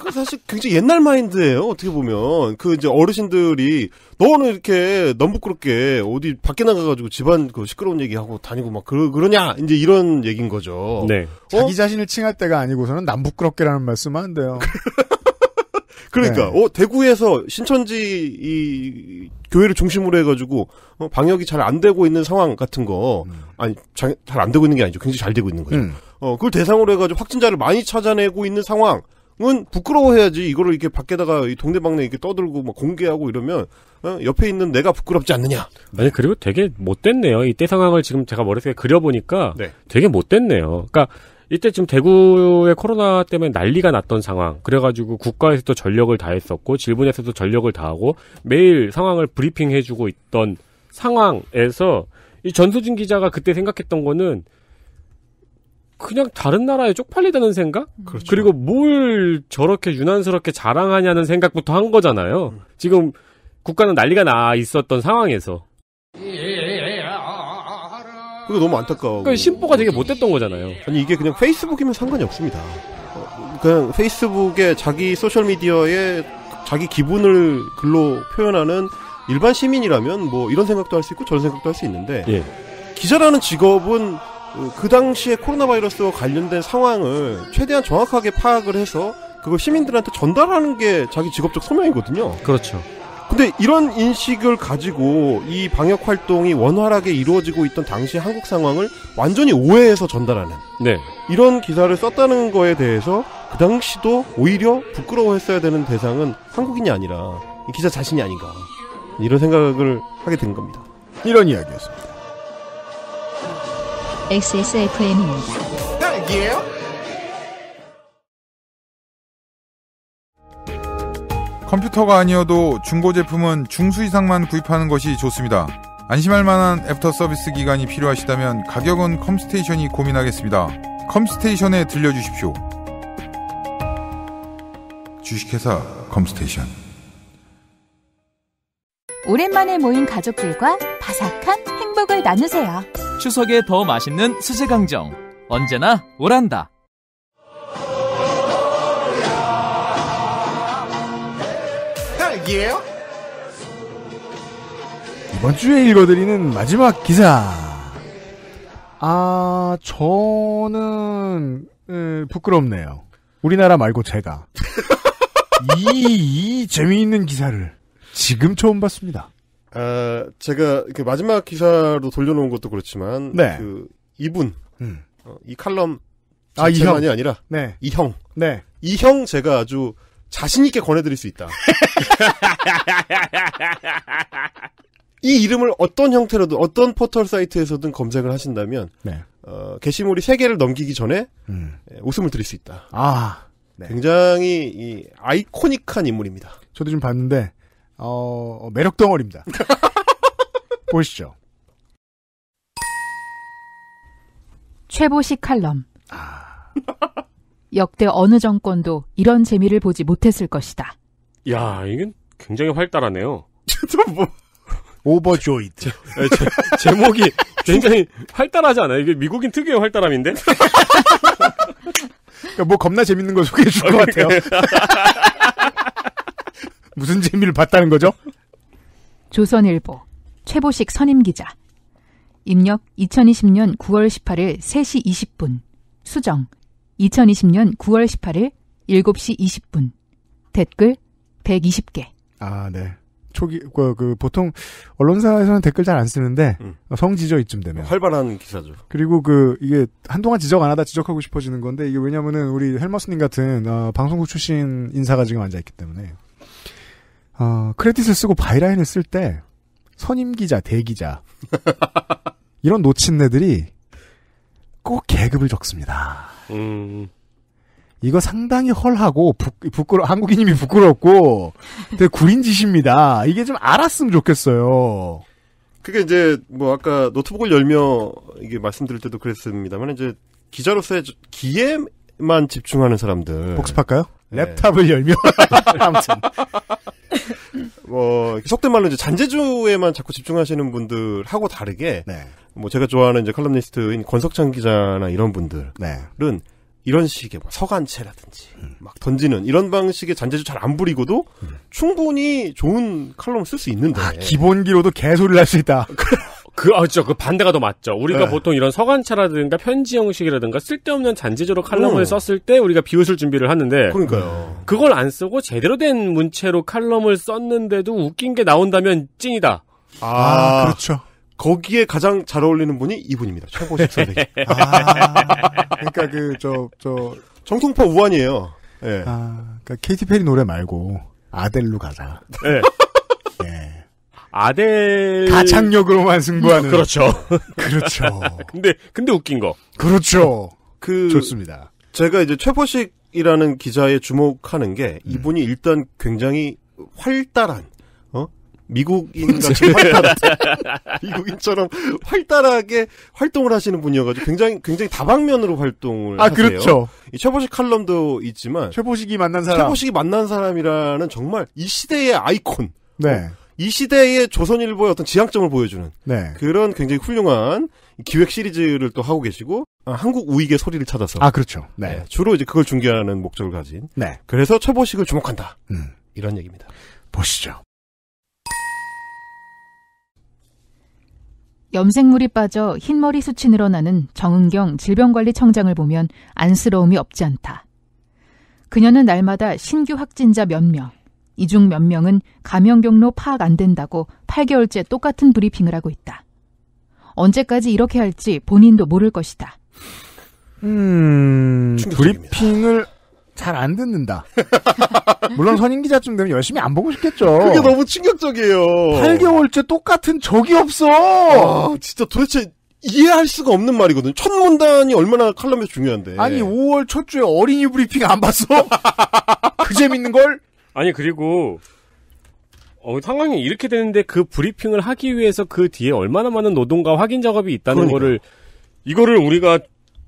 그 사실 굉장히 옛날 마인드예요. 어떻게 보면 그 이제 어르신들이 너는 이렇게 너무 부끄럽게 어디 밖에 나가가지고 집안 그 시끄러운 얘기하고 다니고 막 그러, 그러냐 이제 이런 얘기인 거죠. 네. 어? 자기 자신을 칭할 때가 아니고서는 남 부끄럽게라는 말씀만안 돼요. 그러니까 네. 어 대구에서 신천지 이 교회를 중심으로 해가지고 어, 방역이 잘 안 되고 있는 상황 같은 거 음. 아니 잘 안 되고 있는 게 아니죠 굉장히 잘 되고 있는 거죠. 음. 어 그걸 대상으로 해가지고 확진자를 많이 찾아내고 있는 상황 은 부끄러워해야지 이거를 이렇게 밖에다가 이 동네방네 이렇게 떠들고 막 공개하고 이러면 어, 옆에 있는 내가 부끄럽지 않느냐. 아니 그리고 되게 못됐네요. 이때 상황을 지금 제가 머릿속에 그려보니까 네. 되게 못됐네요. 그러니까 이때 지금 대구의 코로나 때문에 난리가 났던 상황. 그래가지고 국가에서도 전력을 다했었고 질문에서도 전력을 다하고 매일 상황을 브리핑해주고 있던 상황에서 이 전수진 기자가 그때 생각했던 거는 그냥 다른 나라에 쪽팔리다는 생각? 음. 그렇죠. 그리고 뭘 저렇게 유난스럽게 자랑하냐는 생각부터 한 거잖아요. 음. 지금 국가는 난리가 나 있었던 상황에서. 그게 너무 안타까워. 그러니까 심보가 되게 못됐던 거잖아요. 아니 이게 그냥 페이스북이면 상관이 없습니다. 그냥 페이스북에 자기 소셜 미디어에 자기 기분을 글로 표현하는 일반 시민이라면 뭐 이런 생각도 할 수 있고 저런 생각도 할 수 있는데 예. 기자라는 직업은 그, 그 당시에 코로나 바이러스와 관련된 상황을 최대한 정확하게 파악을 해서 그걸 시민들한테 전달하는 게 자기 직업적 소명이거든요. 그렇죠. 근데 이런 인식을 가지고 이 방역 활동이 원활하게 이루어지고 있던 당시 한국 상황을 완전히 오해해서 전달하는 네. 이런 기사를 썼다는 거에 대해서 그 당시도 오히려 부끄러워했어야 되는 대상은 한국인이 아니라 기자 자신이 아닌가 이런 생각을 하게 된 겁니다. 이런 이야기였습니다. XSFM입니다. 네, 컴퓨터가 아니어도 중고 제품은 중수 이상만 구입하는 것이 좋습니다. 안심할 만한 애프터 서비스 기간이 필요하시다면 가격은 컴스테이션이 고민하겠습니다. 컴스테이션에 들려주십시오. 주식회사 컴스테이션 오랜만에 모인 가족들과 바삭한 행복을 나누세요. 추석에 더 맛있는 수제강정 언제나 오란다. 이번 주에 읽어드리는 마지막 기사. 아 저는 에, 부끄럽네요. 우리나라 말고 제가 이, 이 재미있는 기사를 지금 처음 봤습니다. 아, 제가 그 마지막 기사로 돌려놓은 것도 그렇지만 네. 그 이분 음. 어, 이 칼럼 아, 이형이 아니라 네. 이형 네. 이형 제가 아주 자신 있게 권해드릴 수 있다. 이 이름을 어떤 형태로든 어떤 포털 사이트에서든 검색을 하신다면 네. 어, 게시물이 세 개를 넘기기 전에 음. 예, 웃음을 드릴 수 있다. 아, 네. 굉장히 이 아이코닉한 인물입니다. 저도 좀 봤는데 어, 어 매력 덩어리입니다. 보시죠. 최보시 칼럼. 아... 역대 어느 정권도 이런 재미를 보지 못했을 것이다. 야, 이건 굉장히 활달하네요. 뭐 오버조이드. 제, 예, 목이 굉장히 활달하지 않아요? 이게 미국인 특유의 활달함인데? 그러니까 뭐 겁나 재밌는 걸 소개해 줄것 아, 같아요. 무슨 재미를 봤다는 거죠? 조선일보 최보식 선임 기자 입력 2020년 9월 18일 3시 20분 수정 2020년 9월 18일 7시 20분 댓글 120개 아 네. 초기 그, 그 보통 언론사에서는 댓글 잘 안 쓰는데 음. 성지저 이쯤 되면 활발한 기사죠. 그리고 그 이게 한동안 지적 안 하다 지적하고 싶어지는 건데 이게 왜냐면은 우리 헬머스님 같은 어, 방송국 출신 인사가 지금 앉아 있기 때문에 어, 크레딧을 쓰고 바이라인을 쓸 때 선임 기자, 대기자 이런 노친네들이 꼭 계급을 적습니다. 음. 이거 상당히 헐하고 부, 끄러 한국인님이 부끄럽고 되게 구린 짓입니다. 이게 좀 알았으면 좋겠어요. 그게 이제 뭐 아까 노트북을 열며 이게 말씀드릴 때도 그랬습니다만 이제 기자로서의 기회 만 집중하는 사람들. 복습할까요? 네. 랩탑을 열면 아무튼 뭐 속된 말로 이제 잔재주에만 자꾸 집중하시는 분들하고 다르게 네. 뭐 제가 좋아하는 이제 칼럼니스트인 권석찬 기자나 이런 분들은 네. 이런 식의 뭐 서간체라든지 음. 막 던지는 이런 방식의 잔재주 잘 안 부리고도 음. 충분히 좋은 칼럼을 쓸 수 있는데 아, 기본기로도 개소리를 할 수 있다. 그, 아, 진짜 그 반대가 더 맞죠. 우리가 네. 보통 이런 서간차라든가 편지 형식이라든가 쓸데없는 잔재적으로 칼럼을 음. 썼을 때 우리가 비웃을 준비를 하는데. 그러니까요. 그걸 안 쓰고 제대로 된 문체로 칼럼을 썼는데도 웃긴 게 나온다면 찐이다. 아, 아 그렇죠. 거기에 가장 잘 어울리는 분이 이분입니다. 최고 식사대기. 아, 그러니까 그, 저, 저. 정통파 우한이에요 예. 네. 아, 그러니까 케이티 페리 노래 말고 아델로 가자. 네. 아델 가창력으로만 승부하는 그렇죠. 그렇죠. 근데 근데 웃긴 거. 그렇죠. 그 좋습니다. 제가 이제 최포식이라는 기자에 주목하는 게 음. 이분이 일단 굉장히 활달한 어? 미국인 같이 활달한 미국인처럼 활달하게 활동을 하시는 분이어가지고 굉장히 굉장히 다방면으로 활동을 아 하세요. 그렇죠 이 최보식 칼럼도 있지만 최보식이 만난 사람 최보식이 만난 사람이라는 정말 이 시대의 아이콘 네. 어? 이 시대의 조선일보의 어떤 지향점을 보여주는 네. 그런 굉장히 훌륭한 기획 시리즈를 또 하고 계시고 아, 한국 우익의 소리를 찾아서 아 그렇죠. 네. 네. 주로 이제 그걸 중계하는 목적을 가진. 네. 그래서 초보식을 주목한다. 음. 이런 얘기입니다. 보시죠. 염색물이 빠져 흰머리 숱이 늘어나는 정은경 질병관리청장을 보면 안쓰러움이 없지 않다. 그녀는 날마다 신규 확진자 몇 명, 이중몇 명은 감염 경로 파악 안 된다고 8개월째 똑같은 브리핑을 하고 있다. 언제까지 이렇게 할지 본인도 모를 것이다. 음, 브리핑을 잘 안 듣는다. 물론 선임 기자쯤 되면 열심히 안 보고 싶겠죠. 그게 너무 충격적이에요. 8개월째 똑같은 적이 없어. 아, 진짜 도대체 이해할 수가 없는 말이거든첫 문단이 얼마나 칼럼에서 중요한데. 아니, 5월 첫 주에 어린이 브리핑 안 봤어? 그 재밌는 걸? 아니 그리고 어, 상황이 이렇게 되는데 그 브리핑을 하기 위해서 그 뒤에 얼마나 많은 노동과 확인 작업이 있다는 그러니까. 거를 이거를 우리가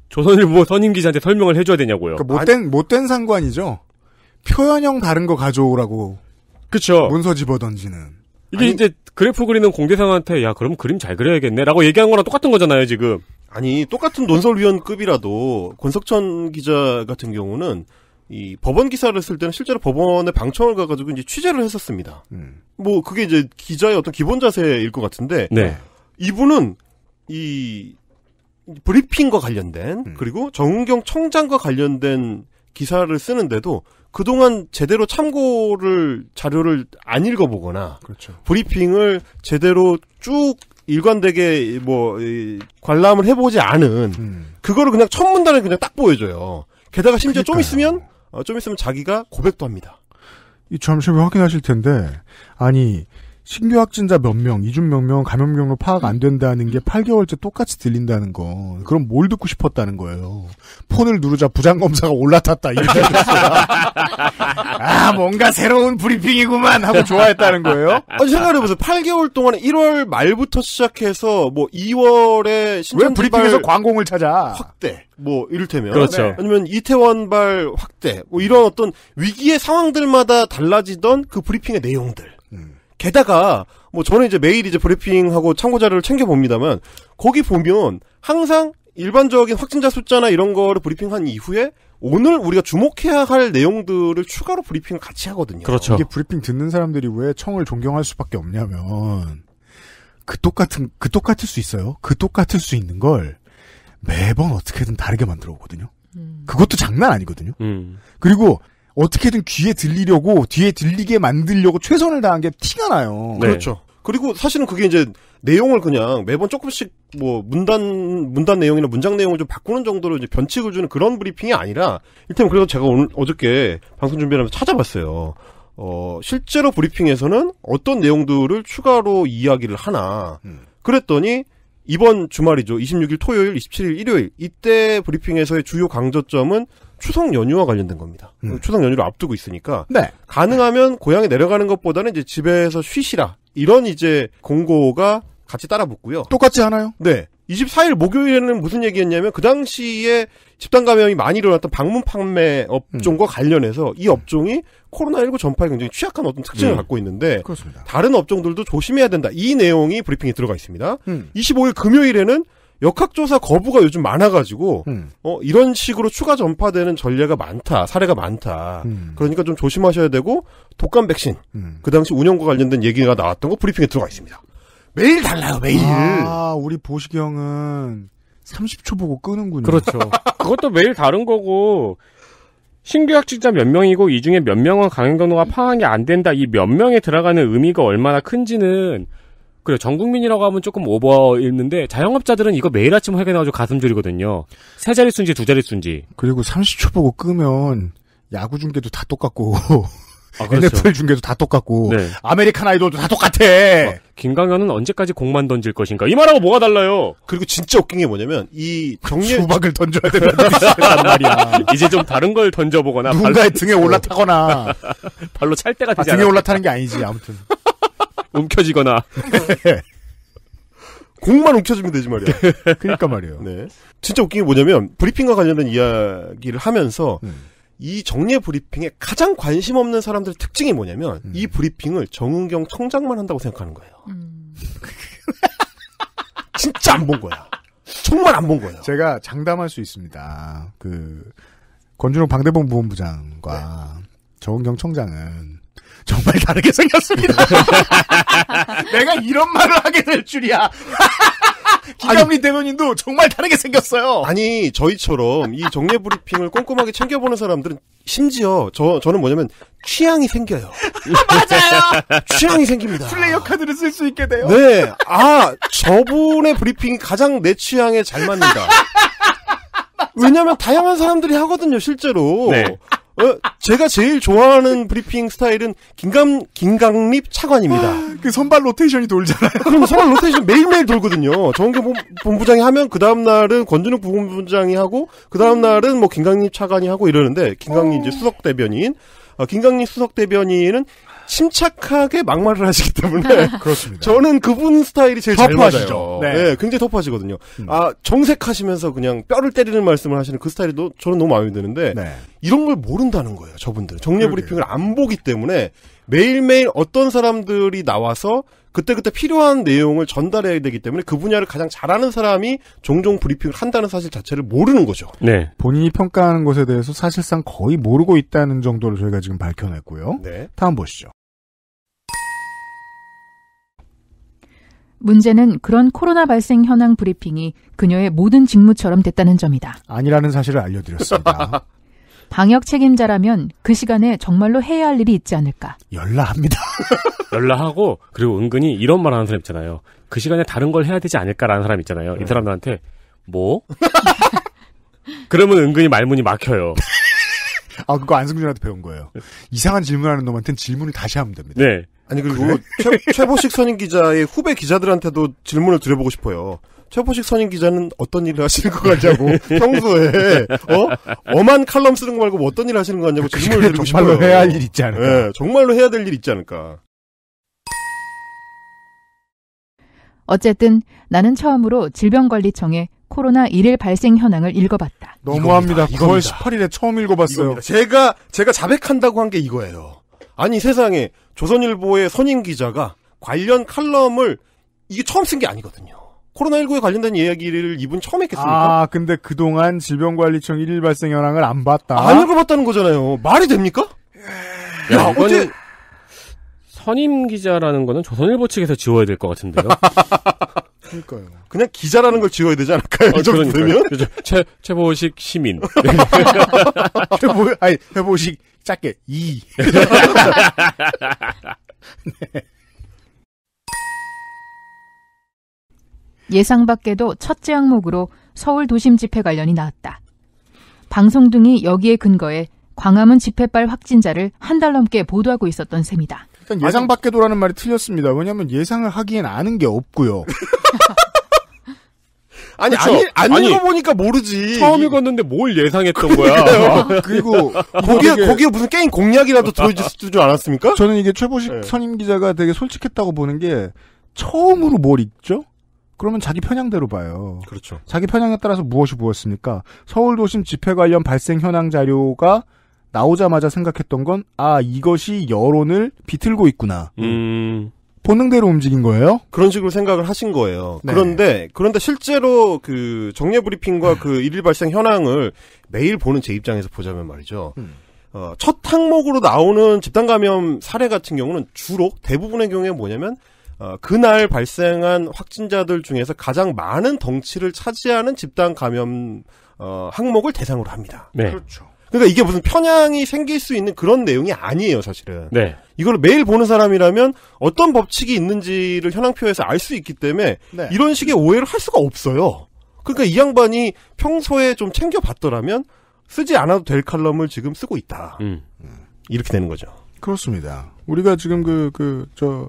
조선일보 선임 기자한테 설명을 해줘야 되냐고요. 그러니까 못된 아니, 못된 상관이죠. 표현형 다른 거 가져오라고. 그렇 문서 집어 던지는. 이게 아니, 이제 그래프 그리는 공대상한테 야 그럼 그림 잘 그려야겠네라고 얘기한 거랑 똑같은 거잖아요 지금. 아니 똑같은 논설위원급이라도 권석천 기자 같은 경우는 이 법원 기사를 쓸 때는 실제로 법원에 방청을 가가지고 이제 취재를 했었습니다. 음. 뭐 그게 이제 기자의 어떤 기본 자세일 것 같은데 네. 이분은 이 브리핑과 관련된 음. 그리고 정은경 청장과 관련된 기사를 쓰는데도 그동안 제대로 참고를 자료를 안 읽어보거나 그렇죠. 브리핑을 제대로 쭉 일관되게 뭐 관람을 해보지 않은 음. 그거를 그냥 첫 문단에 그냥 딱 보여줘요. 게다가 심지어 그러니까요. 좀 있으면 어, 좀 있으면 자기가 고백도 합니다. 이 잠시 후에 확인하실 텐데 아니 신규 확진자 몇 명, 이중 몇 명, 감염 경로 파악 안 된다는 게 8개월째 똑같이 들린다는 거. 그럼 뭘 듣고 싶었다는 거예요. 폰을 누르자 부장검사가 올라탔다. 이렇게 아, 뭔가 새로운 브리핑이구만 하고 좋아했다는 거예요. 아니, 생각해보세요. 8개월 동안 1월 말부터 시작해서 뭐 2월에 신왜 브리핑에서 광공을 찾아? 확대. 뭐 이를테면 그렇죠. 네. 아니면 이태원발 확대 뭐 이런 어떤 위기의 상황들마다 달라지던 그 브리핑의 내용들 게다가 뭐 저는 이제 매일 이제 브리핑하고 참고 자료를 챙겨 봅니다만 거기 보면 항상 일반적인 확진자 숫자나 이런 거를 브리핑한 이후에 오늘 우리가 주목해야 할 내용들을 추가로 브리핑을 같이 하거든요. 그렇죠. 이게 브리핑 듣는 사람들이 왜 청을 존경할 수밖에 없냐면 그 똑같은 그 똑같을 수 있어요. 그 똑같을 수 있는 걸 매번 어떻게든 다르게 만들어 오거든요. 음. 그것도 장난 아니거든요. 음. 그리고 어떻게든 귀에 들리려고 뒤에 들리게 만들려고 최선을 다한 게 티가 나요. 네. 그렇죠. 그리고 사실은 그게 이제 내용을 그냥 매번 조금씩 뭐 문단 문단 내용이나 문장 내용을 좀 바꾸는 정도로 이제 변칙을 주는 그런 브리핑이 아니라 일단 그래서 제가 오늘 어저께 방송 준비하면서 찾아봤어요. 어 실제로 브리핑에서는 어떤 내용들을 추가로 이야기를 하나 음. 그랬더니 이번 주말이죠. 26일 토요일, 27일 일요일 이때 브리핑에서의 주요 강조점은 추석 연휴와 관련된 겁니다. 음. 추석 연휴를 앞두고 있으니까 네. 가능하면 고향에 내려가는 것보다는 이제 집에서 쉬시라 이런 이제 공고가 같이 따라 붙고요. 똑같지 않아요? 네. 24일 목요일에는 무슨 얘기했냐면 그 당시에 집단 감염이 많이 일어났던 방문 판매 업종과 음. 관련해서 이 업종이 코로나19 전파에 굉장히 취약한 어떤 특징을 음. 갖고 있는데 그렇습니다. 다른 업종들도 조심해야 된다. 이 내용이 브리핑에 들어가 있습니다. 음. 25일 금요일에는 역학조사 거부가 요즘 많아가지고 음. 어, 이런 식으로 추가 전파되는 전례가 많다 사례가 많다 음. 그러니까 좀 조심하셔야 되고 독감 백신 음. 그 당시 운영과 관련된 얘기가 나왔던 거 브리핑에 들어가 있습니다 매일 달라요 매일 아 우리 보시경은 30초 보고 끄는군요 그렇죠 그것도 매일 다른 거고 신규 확진자 몇 명이고 이 중에 몇 명은 감염 경로가 파악이 안 된다 이 몇 명에 들어가는 의미가 얼마나 큰지는 그래 전 국민이라고 하면 조금 오버있는데 자영업자들은 이거 매일 아침 회계 나와고 가슴 졸이거든요. 세 자릿수인지 두 자릿수인지. 그리고 30초 보고 끄면 야구 중계도 다 똑같고 아, 그렇죠. NFL 중계도 다 똑같고 네. 아메리칸 아이돌도 다 똑같아. 아, 김강현은 언제까지 공만 던질 것인가? 이 말하고 뭐가 달라요? 그리고 진짜 웃긴 게 뭐냐면 이 정리 수박을 던져야 된다는 말이야. 이제 좀 다른 걸 던져보거나 누군가의 발로... 등에 올라타거나 발로 찰 때가 되지 아, 등에 올라타는 게 아니지 아무튼. 움켜지거나 공만 움켜주면 되지 말이야. 그러니까 말이에요. 네. 진짜 웃긴 게 뭐냐면 브리핑과 관련된 이야기를 하면서 음. 이 정례 브리핑에 가장 관심 없는 사람들의 특징이 뭐냐면 음. 이 브리핑을 정은경 청장만 한다고 생각하는 거예요. 음. 진짜 안 본 거야. 정말 안 본 거예요. 제가 장담할 수 있습니다. 그 권준호 방대본 부본부장과 네. 정은경 청장은 정말 다르게 생겼습니다. 내가 이런 말을 하게 될 줄이야. 기감리 대변인도 정말 다르게 생겼어요. 아니 저희처럼 이 정례 브리핑을 꼼꼼하게 챙겨보는 사람들은 심지어 저 저는 뭐냐면 취향이 생겨요. 맞아요. 취향이 생깁니다. 플레이어 카드를 쓸 수 있게 돼요. 네. 아 저분의 브리핑이 가장 내 취향에 잘 맞는다. 왜냐면 다양한 사람들이 하거든요, 실제로. 네. 어, 제가 제일 좋아하는 브리핑 스타일은 김감 김강립 차관입니다. 아, 그 선발 로테이션이 돌잖아요. 그럼 선발 로테이션 매일매일 돌거든요. 정은경 본, 본부장이 하면 그 다음 날은 권준욱 부본부장이 하고 그 다음 날은 뭐 김강립 차관이 하고 이러는데 김강립 이제 수석 대변인 어, 아, 김강립 수석 대변인은 침착하게 막말을 하시기 때문에 그렇습니다. 저는 그분 스타일이 제일 잘 맞아요. 네. 네. 굉장히 터프하시거든요. 음. 아 정색하시면서 그냥 뼈를 때리는 말씀을 하시는 그 스타일이 저는 너무 마음에 드는데 네. 이런 걸 모른다는 거예요. 저분들 정례 브리핑을 안 보기 때문에 매일매일 어떤 사람들이 나와서 그때그때 필요한 내용을 전달해야 되기 때문에 그 분야를 가장 잘하는 사람이 종종 브리핑을 한다는 사실 자체를 모르는 거죠. 네. 본인이 평가하는 것에 대해서 사실상 거의 모르고 있다는 정도를 저희가 지금 밝혀냈고요. 네. 다음 보시죠. 문제는 그런 코로나 발생 현황 브리핑이 그녀의 모든 직무처럼 됐다는 점이다. 아니라는 사실을 알려드렸습니다. 방역 책임자라면 그 시간에 정말로 해야 할 일이 있지 않을까. 열나합니다. 연락하고 그리고 은근히 이런 말 하는 사람 있잖아요. 그 시간에 다른 걸 해야 되지 않을까라는 사람 있잖아요. 네. 이 사람들한테 뭐? 그러면 은근히 말문이 막혀요. 아 그거 안승준한테 배운 거예요. 이상한 질문하는 놈한테는 질문을 다시 하면 됩니다. 네. 아니 그리고 최, 최보식 선임 기자의 후배 기자들한테도 질문을 드려보고 싶어요. 최보식 선임 기자는 어떤 일을 하시는 것 같냐고 네. 평소에 어 엄한 칼럼 쓰는 거 말고 뭐 어떤 일을 하시는 것 같냐고 그러니까 질문을 드리고 정말로 싶어요. 해야 할 일 있지 않을까? 네, 정말로 해야 될 일 있지 않을까? 어쨌든 나는 처음으로 질병관리청에 코로나1일 발생 현황을 읽어봤다. 너무합니다. 9월 18일에 처음 읽어봤어요. 이겁니다. 제가 제가 자백한다고 한 게 이거예요. 아니 세상에 조선일보의 선임 기자가 관련 칼럼을 이게 처음 쓴 게 아니거든요. 코로나19에 관련된 이야기를 이분 처음 했겠습니까? 아, 근데 그동안 질병관리청 일일 발생 현황을 안 봤다. 안 읽어봤다는 거잖아요. 말이 됩니까? 야, 야 이건... 어제 선임 기자라는 거는 조선일보 측에서 지워야 될 것 같은데요. 그러니까요. 그냥 기자라는 걸 지워야 되지 않을까요? 아, 어, 그러면 최 최보식 시민. 최보 아니 최보식 짧게 이. 네. 예상 밖에도 첫째 항목으로 서울 도심 집회 관련이 나왔다. 방송 등이 여기에 근거해 광화문 집회발 확진자를 한 달 넘게 보도하고 있었던 셈이다. 일단 그러니까 예상 밖에 도라는 말이 틀렸습니다. 왜냐하면 예상을 하기엔 아는 게 없고요. 아니, 그렇 아니, 안 읽어보니까 모르지. 처음 읽었는데 뭘 예상했던 거야. 그리고 거기에, 거기에 무슨 게임 공략이라도 들어있을 줄 알았습니까? 저는 이게 최보식 네. 선임 기자가 되게 솔직했다고 보는 게 처음으로 뭘 읽죠? 그러면 자기 편향대로 봐요. 그렇죠. 자기 편향에 따라서 무엇이 무엇입니까 서울 도심 집회 관련 발생 현황 자료가 나오자마자 생각했던 건, 아, 이것이 여론을 비틀고 있구나. 음. 본능대로 움직인 거예요? 그런 식으로 생각을 하신 거예요. 네. 그런데, 그런데 실제로 그 정례 브리핑과 네. 그 일일 발생 현황을 매일 보는 제 입장에서 보자면 말이죠. 음. 어, 첫 항목으로 나오는 집단 감염 사례 같은 경우는 주로 대부분의 경우에 뭐냐면 어, 그날 발생한 확진자들 중에서 가장 많은 덩치를 차지하는 집단 감염 어, 항목을 대상으로 합니다. 네. 그렇죠. 그러니까 이게 무슨 편향이 생길 수 있는 그런 내용이 아니에요, 사실은. 네. 이걸 매일 보는 사람이라면 어떤 법칙이 있는지를 현황표에서 알 수 있기 때문에 네. 이런 식의 오해를 할 수가 없어요. 그러니까 이 양반이 평소에 좀 챙겨봤더라면 쓰지 않아도 될 칼럼을 지금 쓰고 있다. 음. 이렇게 되는 거죠. 그렇습니다. 우리가 지금 그, 그, 저,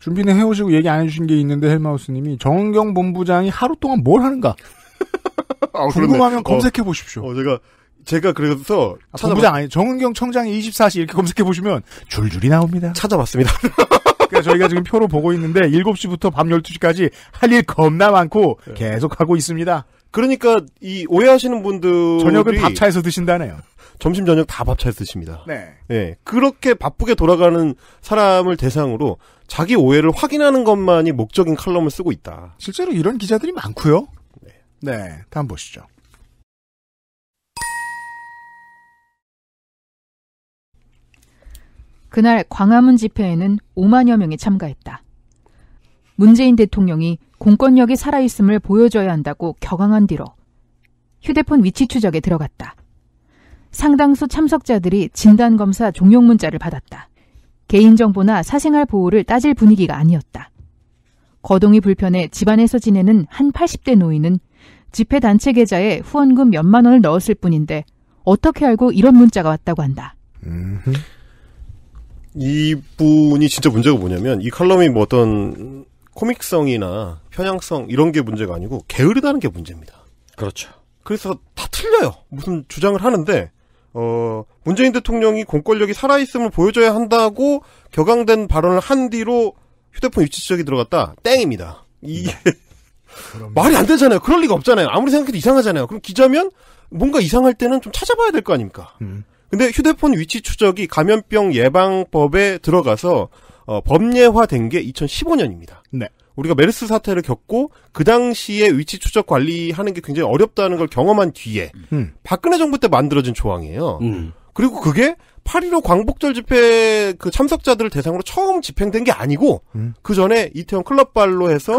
준비는 해오시고 얘기 안 해주신 게 있는데 헬마우스님이 정은경 본부장이 하루 동안 뭘 하는가? 아, 궁금하면 어. 검색해 보십시오. 어, 제가 제가 그래서 아, 찾아봤... 부장 아니 정은경 청장이 24시 이렇게 검색해 보시면 줄줄이 나옵니다. 찾아봤습니다. 그러니까 저희가 지금 표로 보고 있는데 7시부터 밤 12시까지 할 일 겁나 많고 네. 계속 하고 있습니다. 그러니까 이 오해하시는 분들 저녁을 밥차에서 드신다네요. 점심 저녁 다 밥차에서 드십니다. 네. 네. 그렇게 바쁘게 돌아가는 사람을 대상으로 자기 오해를 확인하는 것만이 목적인 칼럼을 쓰고 있다. 실제로 이런 기자들이 많고요. 네. 네. 다음 보시죠. 그날 광화문 집회에는 5만여 명이 참가했다. 문재인 대통령이 공권력이 살아있음을 보여줘야 한다고 격앙한 뒤로 휴대폰 위치 추적에 들어갔다. 상당수 참석자들이 진단검사 종용 문자를 받았다. 개인정보나 사생활 보호를 따질 분위기가 아니었다. 거동이 불편해 집안에서 지내는 한 80대 노인은 집회 단체 계좌에 후원금 몇만 원을 넣었을 뿐인데 어떻게 알고 이런 문자가 왔다고 한다. 음흠. 이분이 진짜 문제가 뭐냐면 이 칼럼이 뭐 어떤 코믹성이나 편향성 이런 게 문제가 아니고 게으르다는 게 문제입니다. 그렇죠. 그래서 다 틀려요. 무슨 주장을 하는데 어 문재인 대통령이 공권력이 살아있음을 보여줘야 한다고 격앙된 발언을 한 뒤로 휴대폰 위치 지적이 들어갔다 땡입니다. 이게 말이 안 되잖아요. 그럴 리가 없잖아요. 아무리 생각해도 이상하잖아요. 그럼 기자면 뭔가 이상할 때는 좀 찾아봐야 될 거 아닙니까? 음. 근데 휴대폰 위치 추적이 감염병 예방법에 들어가서 어, 법례화된 게 2015년입니다. 네. 우리가 메르스 사태를 겪고 그 당시에 위치 추적 관리하는 게 굉장히 어렵다는 걸 경험한 뒤에 음. 박근혜 정부 때 만들어진 조항이에요. 음. 그리고 그게 8.15 광복절 집회 그 참석자들을 대상으로 처음 집행된 게 아니고 음. 그 전에 이태원 클럽발로 해서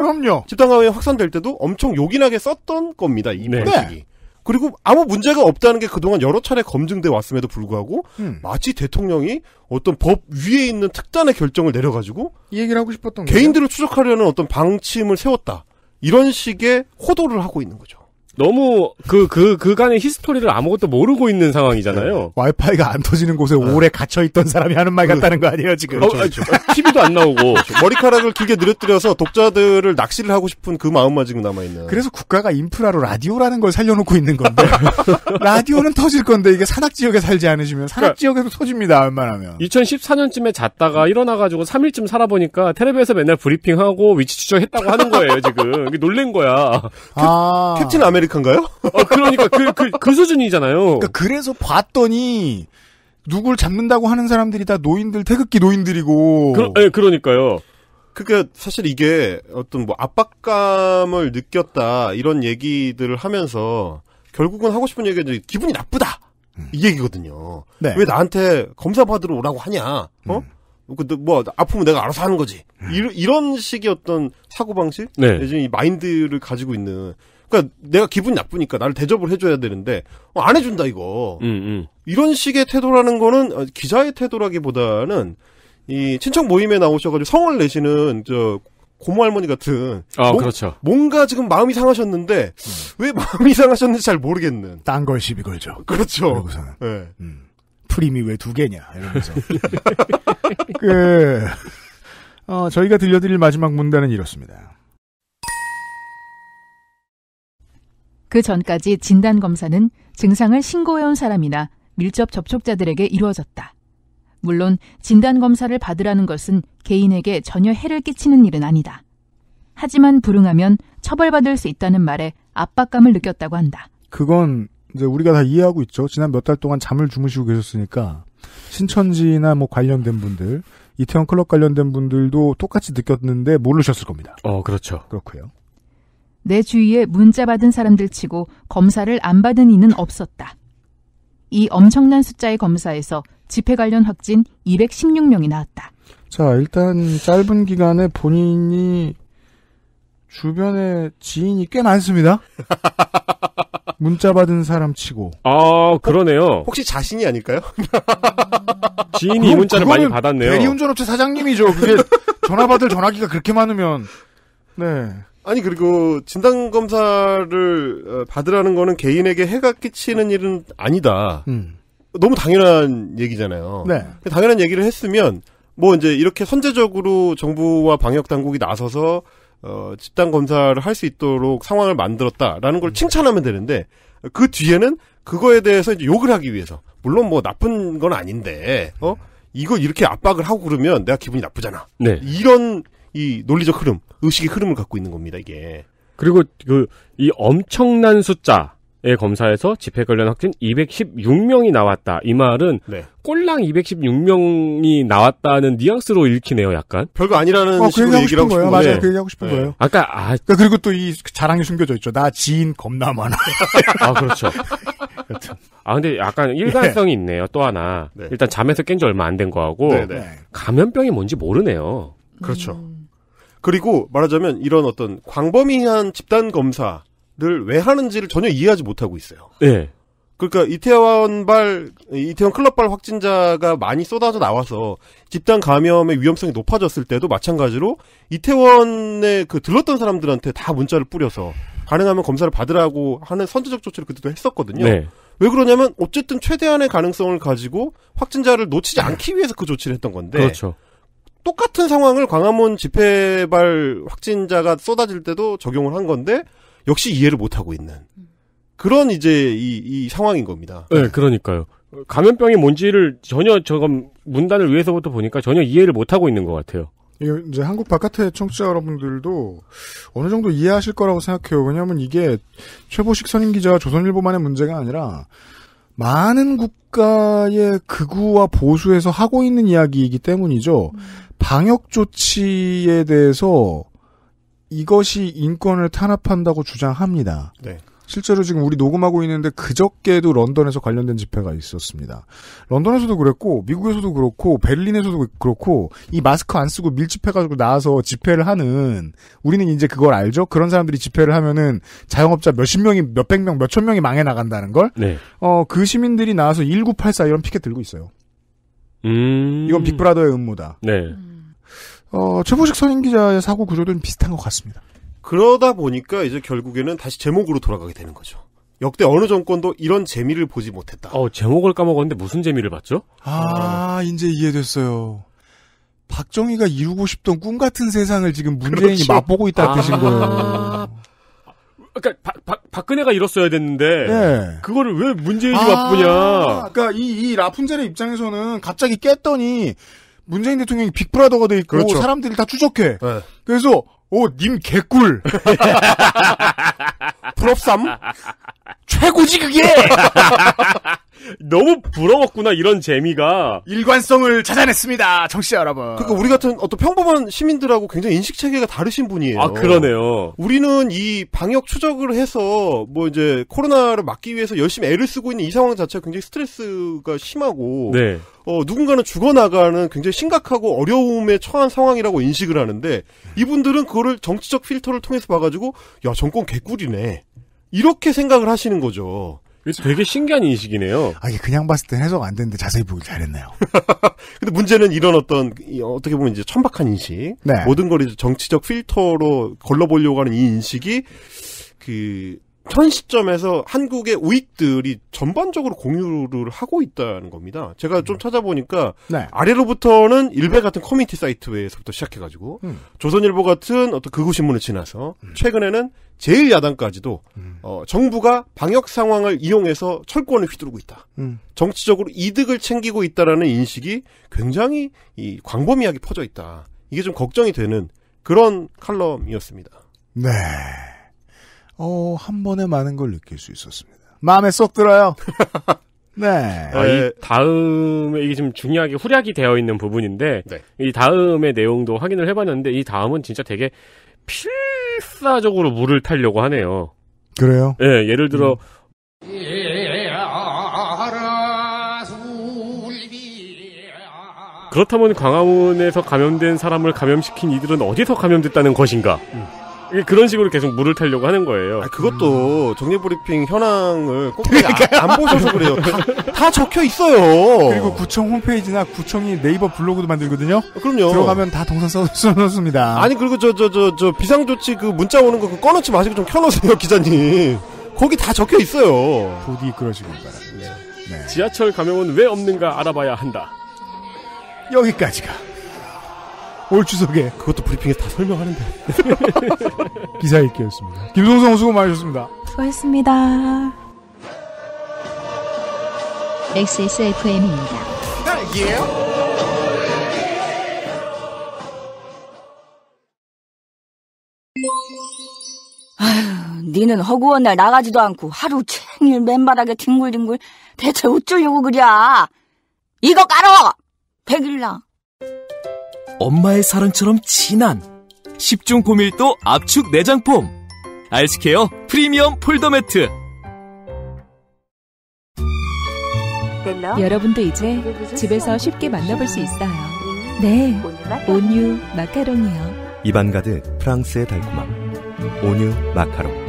집단 감염이 확산될 때도 엄청 요긴하게 썼던 겁니다. 이 네. 방식이. 네. 그리고 아무 문제가 없다는 게 그동안 여러 차례 검증돼 왔음에도 불구하고 음. 마치 대통령이 어떤 법 위에 있는 특단의 결정을 내려가지고 이 얘기를 하고 싶었던 개인들을 거죠? 추적하려는 어떤 방침을 세웠다 이런 식의 호도를 하고 있는 거죠. 너무 그, 그, 그간의 히스토리를 아무것도 모르고 있는 상황이잖아요. 네. 와이파이가 안 터지는 곳에 네. 오래 갇혀있던 사람이 하는 말 그, 같다는 거 아니에요, 지금? 어, 그렇죠, 그 그렇죠. TV도 안 나오고. 머리카락을 길게 늘어뜨려서 독자들을 낚시를 하고 싶은 그 마음만 지금 남아있는. 그래서 국가가 인프라로 라디오라는 걸 살려놓고 있는 건데. 라디오는 터질 건데 이게 산악지역에 살지 않으시면 산악지역에도 그러니까 터집니다, 웬만하면. 2014년쯤에 잤다가 일어나가지고 3일쯤 살아보니까 테레비에서 맨날 브리핑하고 위치 추적했다고 하는 거예요, 지금. 놀란 거야. 아. 캡틴 아메리카 아메리칸가요? 어, 그러니까 그, 그, 그 수준이잖아요. 그러니까 그래서 봤더니 누굴 잡는다고 하는 사람들이 다 노인들 태극기 노인들이고. 그, 예, 그러니까요. 그러니까 사실 이게 어떤 뭐 압박감을 느꼈다 이런 얘기들을 하면서 결국은 하고 싶은 얘기가 이제 기분이 나쁘다 음. 이 얘기거든요. 네. 왜 나한테 검사 받으러 오라고 하냐? 어? 음. 근뭐 그, 아프면 내가 알아서 하는 거지. 음. 이런 식의 어떤 사고 방식, 네. 이 마인드를 가지고 있는 그러니까 내가 기분 나쁘니까 나를 대접을 해줘야 되는데 어, 안 해준다 이거. 음, 음. 이런 식의 태도라는 거는 어, 기자의 태도라기보다는 이 친척 모임에 나오셔가지고 성을 내시는 저 고모 할머니 같은. 아, 뭐, 그렇죠. 뭔가 지금 마음이 상하셨는데 음. 왜 마음이 상하셨는지 잘 모르겠는. 딴 걸 시비 걸죠. 그렇죠. 그러고서는. 네. 음. 프림이 왜 두 개냐 이러면서. 그 어, 저희가 들려드릴 마지막 문단은 이렇습니다. 그 전까지 진단 검사는 증상을 신고해온 사람이나 밀접 접촉자들에게 이루어졌다. 물론 진단 검사를 받으라는 것은 개인에게 전혀 해를 끼치는 일은 아니다. 하지만 불응하면 처벌받을 수 있다는 말에 압박감을 느꼈다고 한다. 그건 이제 우리가 다 이해하고 있죠. 지난 몇 달 동안 잠을 주무시고 계셨으니까 신천지나 뭐 관련된 분들, 이태원 클럽 관련된 분들도 똑같이 느꼈는데 모르셨을 겁니다. 어, 그렇죠. 그렇고요. 내 주위에 문자 받은 사람들 치고 검사를 안 받은 이는 없었다. 이 엄청난 숫자의 검사에서 집회 관련 확진 216명이 나왔다. 자, 일단 짧은 기간에 본인이 주변에 지인이 꽤 많습니다. 문자 받은 사람 치고. 아, 그러네요. 혹시 자신이 아닐까요? 지인이 그럼, 이 문자를 많이 받았네요. 대리운전업체 사장님이죠. 그게 전화 받을 전화기가 그렇게 많으면. 네. 아니 그리고 진단 검사를 어, 받으라는 거는 개인에게 해가 끼치는 일은 아니다. 음. 너무 당연한 얘기잖아요. 네. 당연한 얘기를 했으면 뭐 이제 이렇게 선제적으로 정부와 방역 당국이 나서서 어, 집단 검사를 할 수 있도록 상황을 만들었다라는 걸 음. 칭찬하면 되는데 그 뒤에는 그거에 대해서 이제 욕을 하기 위해서 물론 뭐 나쁜 건 아닌데 어이거 이렇게 압박을 하고 그러면 내가 기분이 나쁘잖아. 네. 이런 이 논리적 흐름 의식의 흐름을 갖고 있는 겁니다, 이게. 그리고 그, 이 엄청난 숫자. 의 검사에서 집회 관련 확진 216명이 나왔다. 이 말은 네. 꼴랑 216명이 나왔다는 뉘앙스로 읽히네요, 약간. 별거 아니라는 어, 그 식으로 그 얘기를 하고 싶은 거예요. 맞아요, 그 얘기하고 싶은 네. 거예요. 아까 아 그러니까 그리고 또 이 자랑이 숨겨져 있죠. 나 지인 겁나 많아. 아 그렇죠. 여튼. 아 근데 약간 일관성이 예. 있네요. 또 하나 네. 일단 잠에서 깬 지 얼마 안 된 거하고 네, 네. 네. 감염병이 뭔지 모르네요. 그렇죠. 음... 그리고 말하자면 이런 어떤 광범위한 집단 검사를 왜 하는지를 전혀 이해하지 못하고 있어요. 네. 그러니까 이태원발 이태원 클럽발 확진자가 많이 쏟아져 나와서 집단 감염의 위험성이 높아졌을 때도 마찬가지로 이태원에 그 들렀던 사람들한테 다 문자를 뿌려서 가능하면 검사를 받으라고 하는 선제적 조치를 그때도 했었거든요. 네. 왜 그러냐면 어쨌든 최대한의 가능성을 가지고 확진자를 놓치지 않기 위해서 그 조치를 했던 건데 그렇죠. 똑같은 상황을 광화문 집회발 확진자가 쏟아질 때도 적용을 한 건데 역시 이해를 못 하고 있는 그런 이제 이, 이 상황인 겁니다. 네, 그러니까요. 감염병이 뭔지를 전혀 저금 문단을 위해서부터 보니까 전혀 이해를 못 하고 있는 것 같아요. 이제 한국 바깥의 청취자 여러분들도 어느 정도 이해하실 거라고 생각해요. 왜냐하면 이게 최보식 선임 기자 조선일보만의 문제가 아니라 많은 국가의 극우와 보수에서 하고 있는 이야기이기 때문이죠. 음. 방역 조치에 대해서 이것이 인권을 탄압한다고 주장합니다. 네. 실제로 지금 우리 녹음하고 있는데 그저께도 런던에서 관련된 집회가 있었습니다. 런던에서도 그랬고 미국에서도 그렇고 베를린에서도 그렇고 이 마스크 안 쓰고 밀집해가지고 나와서 집회를 하는 우리는 이제 그걸 알죠. 그런 사람들이 집회를 하면은 자영업자 몇십 명이 몇백 명 몇천 명이 망해 나간다는 걸. 네. 어그 시민들이 나와서 1984 이런 피켓 들고 있어요. 음. 이건 빅브라더의 음모다. 네. 어, 최보식 선임 기자의 사고 구조는 비슷한 것 같습니다. 그러다 보니까 이제 결국에는 다시 제목으로 돌아가게 되는 거죠. 역대 어느 정권도 이런 재미를 보지 못했다. 어, 제목을 까먹었는데 무슨 재미를 봤죠? 아, 아. 이제 이해됐어요. 박정희가 이루고 싶던 꿈 같은 세상을 지금 문재인이 그렇죠. 맛보고 있다 뜻신 아, 거예요. 아, 그러니까 박, 박, 박근혜가 이뤘어야 됐는데 네. 그거를 왜 문재인이 아. 바쁘냐. 그러니까 이, 이 라푼젤의 입장에서는 갑자기 깼더니 문재인 대통령이 빅브라더가 돼 있고 그렇죠. 사람들이 다 추적해. 네. 그래서 오님 어, 개꿀 부럽삼 최고지 그게 너무 부러웠구나 이런 재미가 일관성을 찾아냈습니다 정씨 여러분 그러니까 우리 같은 어떤 평범한 시민들하고 굉장히 인식 체계가 다르신 분이에요 아 그러네요 우리는 이 방역 추적을 해서 뭐 이제 코로나를 막기 위해서 열심히 애를 쓰고 있는 이 상황 자체가 굉장히 스트레스가 심하고 네. 어, 누군가는 죽어나가는 굉장히 심각하고 어려움에 처한 상황이라고 인식을 하는데 이분들은 그거를 정치적 필터를 통해서 봐가지고 야 정권 개꿀이네 이렇게 생각을 하시는 거죠 되게 신기한 인식이네요. 아, 이게 그냥 봤을 때 해석 안 되는데 자세히 보길 잘했네요. 근데 문제는 이런 어떤, 어떻게 보면 이제 천박한 인식. 네. 모든 걸 이제 정치적 필터로 걸러보려고 하는 이 인식이 그현 시점에서 한국의 우익들이 전반적으로 공유를 하고 있다는 겁니다. 제가 좀 음. 찾아보니까 네. 아래로부터는 일베 같은 커뮤니티 사이트에서부터 시작해가지고 음. 조선일보 같은 어떤 극우신문을 지나서 음. 최근에는 제일야당까지도 음. 어, 정부가 방역 상황을 이용해서 철권을 휘두르고 있다. 음. 정치적으로 이득을 챙기고 있다라는 인식이 굉장히 이 광범위하게 퍼져 있다. 이게 좀 걱정이 되는 그런 칼럼이었습니다. 네. 어, 한 번에 많은 걸 느낄 수 있었습니다. 마음에 쏙 들어요. 네. 아, 이 다음에 이게 지금 중요하게 후략이 되어 있는 부분인데 네. 이 다음의 내용도 확인을 해봤는데 이 다음은 진짜 되게 필사적으로 물을 타려고 하네요. 그래요? 예, 네, 예를 들어 음. 그렇다면 광화문에서 감염된 사람을 감염시킨 이들은 어디서 감염됐다는 것인가? 음. 그런 식으로 계속 물을 타려고 하는 거예요. 아, 그것도 음. 정리브리핑 현황을 꼭안 안 보셔서 그래요. 다, 다, 적혀 있어요. 그리고 구청 홈페이지나 구청이 네이버 블로그도 만들거든요. 아, 그럼요. 들어가면 다 동선 써, 써놓습니다. 아니 그리고 저 저 저 저 비상조치 그 문자 오는 거 그 꺼놓지 마시고 좀 켜놓으세요 기자님. 거기 다 적혀 있어요. 부디 그러시길 바랍니다. 네. 네. 지하철 감염은 왜 없는가 알아봐야 한다. 여기까지가. 올 추석에 그것도 브리핑에서 다 설명하는데 기사 읽기였습니다. 김성성 수고 많으셨습니다. 수고했습니다. XSFM입니다. 아휴, 니는 허구원 날 나가지도 않고 하루 종일 맨바닥에 뒹굴뒹굴 대체 어쩌려고 그랴? 이거 깔아 백일랑 엄마의 사랑처럼 진한 10중 고밀도 압축 내장폼 알스케어 프리미엄 폴더매트 여러분도 이제 집에서 쉽게 만나볼 수 있어요. 네, 온유 마카롱이요. 입안 가득 프랑스의 달콤함. 온유 마카롱.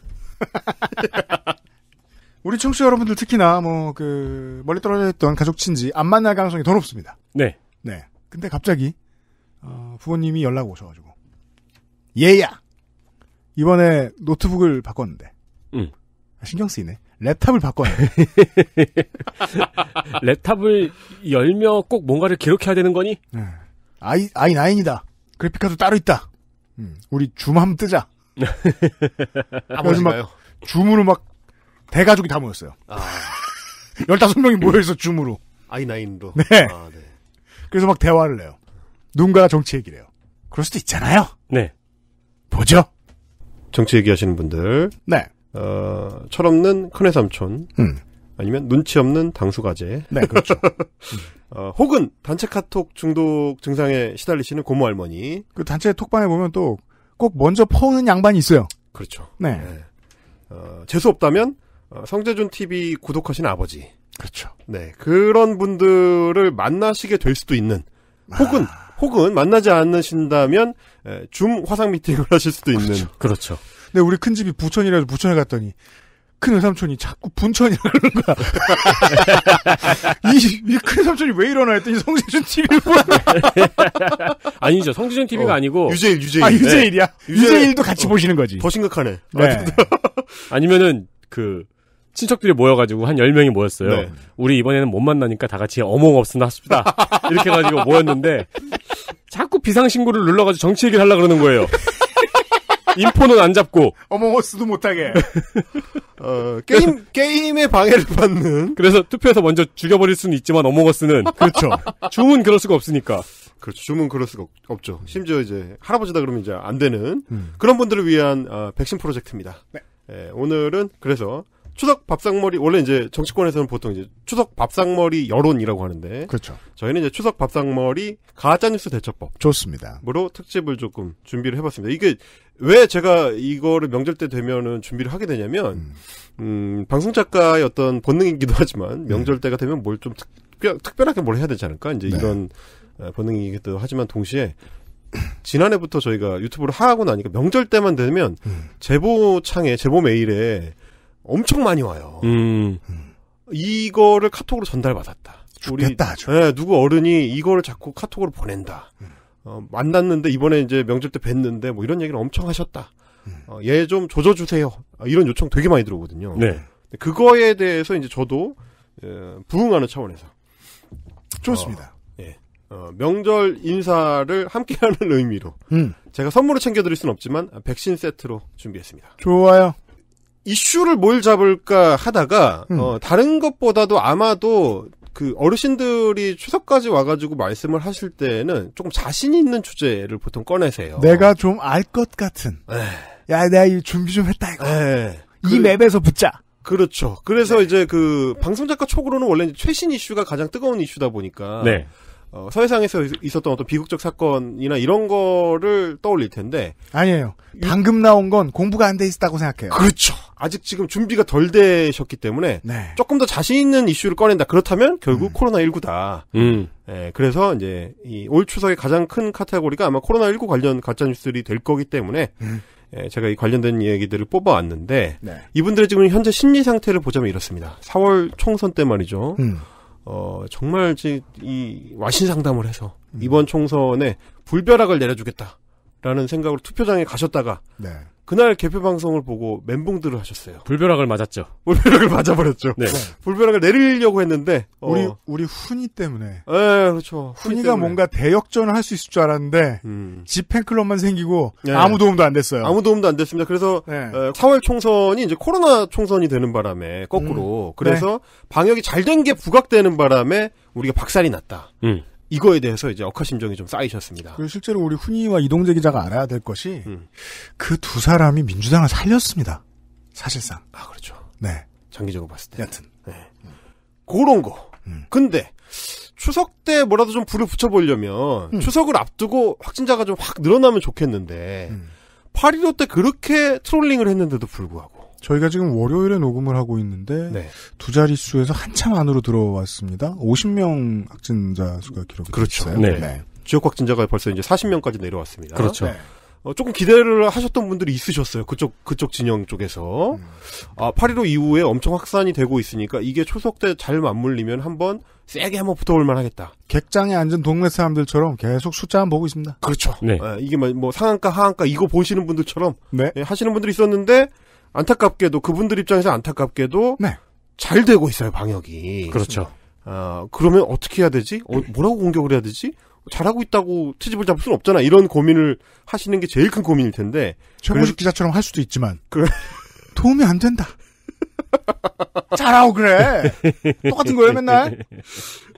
우리 청취자 여러분들 특히나 뭐 그 멀리 떨어져 있던 가족 친지 안 만날 가능성이 더 높습니다. 네. 네. 근데 갑자기 어, 부모님이 연락 오셔가지고 얘야 이번에 노트북을 바꿨는데 음. 아, 신경 쓰이네. 랩탑을 바꿔야 돼. 랩탑을 열며 꼭 뭔가를 기록해야 되는 거니? 네. 아이, 아이나인이다 그래픽카드 따로 있다. 음, 우리 줌 한번 뜨자. 아버지 막 줌으로 막 대가족이 다 모였어요. 아. 15명이 모여있어 줌으로. 아이나인으로. 네. 아, 네. 그래서 막 대화를 해요. 누군가가 정치 얘기를 해요. 그럴 수도 있잖아요. 네. 보죠. 정치 얘기하시는 분들. 네. 어, 철없는 큰애 삼촌. 음. 아니면 눈치 없는 당수 가제. 네, 그렇죠. 어, 혹은 단체 카톡 중독 증상에 시달리시는 고모 할머니. 그 단체 톡방에 보면 또꼭 먼저 퍼오는 양반이 있어요. 그렇죠. 네. 네. 어, 재수 없다면 어, 성재준 TV 구독하신 아버지. 그렇죠. 네. 그런 분들을 만나시게 될 수도 있는 혹은 아... 혹은 만나지 않으신다면 줌 화상 미팅을 하실 수도 있는 그렇죠. 그렇죠. 근데 네, 우리 큰 집이 부천이라서 부천에 갔더니 큰 외삼촌이 자꾸 분천이라는 거야. 이큰 외삼촌이 왜 이러나 했더니 성재준 TV 보는 아니죠. 성재준 TV가 어, 아니고. 유재일, 유재일. 아, 네. 유재일이야. 네. 유재일, 도 같이 어, 보시는 거지. 더 심각하네. 네. 아, 아니면은, 그, 친척들이 모여가지고 한 10명이 모였어요. 네. 우리 이번에는 못 만나니까 다 같이 어몽 없으나 합시다. 이렇게 해가지고 모였는데, 자꾸 비상신고를 눌러가지고 정치 얘기를 하려고 그러는 거예요. 인포는 안 잡고 어몽어스도 못하게 어, 게임 게임에 방해를 받는 그래서 투표해서 먼저 죽여버릴 수는 있지만 어몽어스는 그렇죠 줌은 그럴 수가 없으니까 그렇죠 줌은 그럴 수가 없, 죠 심지어 이제 할아버지다 그러면 이제 안 되는 음. 그런 분들을 위한 어, 백신 프로젝트입니다 네. 예, 오늘은 그래서 추석 밥상머리 원래 이제 정치권에서는 보통 이제 추석 밥상머리 여론이라고 하는데 그렇죠. 저희는 이제 추석 밥상머리 가짜뉴스 대처법 좋습니다.으로 특집을 조금 준비를 해봤습니다. 이게 왜 제가 이거를 명절 때 되면은 준비를 하게 되냐면 음, 음 방송 작가의 어떤 본능이기도 하지만 음. 명절 때가 되면 뭘 좀 특별 하게뭘 해야 되지 않을까 이제 네. 이런 어, 본능이기도 하지만 동시에 지난해부터 저희가 유튜브를 하고 나니까 명절 때만 되면 음. 제보 창에 제보 메일에 엄청 많이 와요. 음. 이거를 카톡으로 전달받았다. 죽겠다, 우리, 죽 네, 예, 누구 어른이 이거를 자꾸 카톡으로 보낸다. 음. 어, 만났는데 이번에 이제 명절 때 뵀는데 뭐 이런 얘기를 엄청 하셨다. 어, 얘좀 조져주세요. 아, 이런 요청 되게 많이 들어오거든요. 네. 그거에 대해서 이제 저도 예, 부응하는 차원에서 좋습니다. 어, 예. 어, 명절 인사를 함께하는 의미로 음. 제가 선물을 챙겨드릴 순 없지만 백신 세트로 준비했습니다. 좋아요. 이슈를 뭘 잡을까 하다가 음. 어, 다른 것보다도 아마도 그 어르신들이 추석까지 와가지고 말씀을 하실 때는 조금 자신 있는 주제를 보통 꺼내세요. 내가 좀 알 것 같은. 에이. 예. 야, 내가 이 준비 좀 했다 이거. 에이. 예. 이 그, 맵에서 붙자. 그렇죠. 그래서 네. 이제 그 방송 작가 촉으로는 원래 최신 이슈가 가장 뜨거운 이슈다 보니까 네. 어, 서해상에서 있었던 어떤 비극적 사건이나 이런 거를 떠올릴 텐데 아니에요. 방금 나온 건 공부가 안 돼 있었다고 생각해요. 그렇죠. 아직 지금 준비가 덜 되셨기 때문에 네. 조금 더 자신 있는 이슈를 꺼낸다. 그렇다면 결국 음. 코로나 19다. 음. 예, 그래서 이제 이 올 추석에 가장 큰 카테고리가 아마 코로나 19 관련 가짜 뉴스들이 될 거기 때문에 음. 예, 제가 이 관련된 이야기들을 뽑아왔는데 네. 이분들의 지금 현재 심리 상태를 보자면 이렇습니다. 4월 총선 때 말이죠. 음. 어, 정말 이, 이 와신 상담을 해서 이번 총선에 불벼락을 내려주겠다. 라는 생각으로 투표장에 가셨다가 네. 그날 개표 방송을 보고 멘붕들을 하셨어요. 불벼락을 맞았죠. 불벼락을 맞아버렸죠. 네. 불벼락을 내리려고 했는데 어. 우리 우리 훈이 때문에. 네, 그렇죠. 훈이 가 뭔가 대역전을 할 수 있을 줄 알았는데 음. 집 팬클럽만 생기고 네. 아무 도움도 안 됐어요. 아무 도움도 안 됐습니다. 그래서 네. 4월 어, 총선이 이제 코로나 총선이 되는 바람에 거꾸로 음. 그래서 네. 방역이 잘 된 게 부각되는 바람에 우리가 박살이 났다. 음. 이거에 대해서 이제 억하심정이 좀 쌓이셨습니다. 그리고 실제로 우리 훈이와 이동재 기자가 알아야 될 것이 음. 그두 사람이 민주당을 살렸습니다. 사실상. 아 그렇죠. 네. 장기적으로 봤을 때. 여튼. 네. 음. 그런 거. 음. 근데 추석 때 뭐라도 좀 불을 붙여보려면 음. 추석을 앞두고 확진자가 좀 확 늘어나면 좋겠는데 8.15때 음. 그렇게 트롤링을 했는데도 불구하고 저희가 지금 월요일에 녹음을 하고 있는데 네. 두 자릿수에서 한참 안으로 들어왔습니다. 50명 확진자 수가 기록이 그렇죠. 됐어요. 네. 네. 지역 확진자가 벌써 이제 40명까지 내려왔습니다. 그렇죠. 네. 어, 조금 기대를 하셨던 분들이 있으셨어요. 그쪽 그쪽 진영 쪽에서 음. 아, 8.15 이후에 엄청 확산이 되고 있으니까 이게 초석 때 잘 맞물리면 한번 세게 한번 붙어볼 만하겠다. 객장에 앉은 동네 사람들처럼 계속 숫자만 보고 있습니다. 그렇죠. 네. 아, 이게 뭐, 뭐 상한가 하한가 이거 보시는 분들처럼 네. 예, 하시는 분들이 있었는데 안타깝게도 그분들 입장에서 안타깝게도 네. 잘 되고 있어요 방역이. 그렇죠. 아 그러면 어떻게 해야 되지? 어, 뭐라고 공격을 해야 되지? 잘하고 있다고 트집을 잡을 수는 없잖아. 이런 고민을 하시는 게 제일 큰 고민일 텐데. 최고식 기자처럼 할 수도 있지만. 그 도움이 안 된다. 잘하고 그래. 똑같은 거예요, 맨날.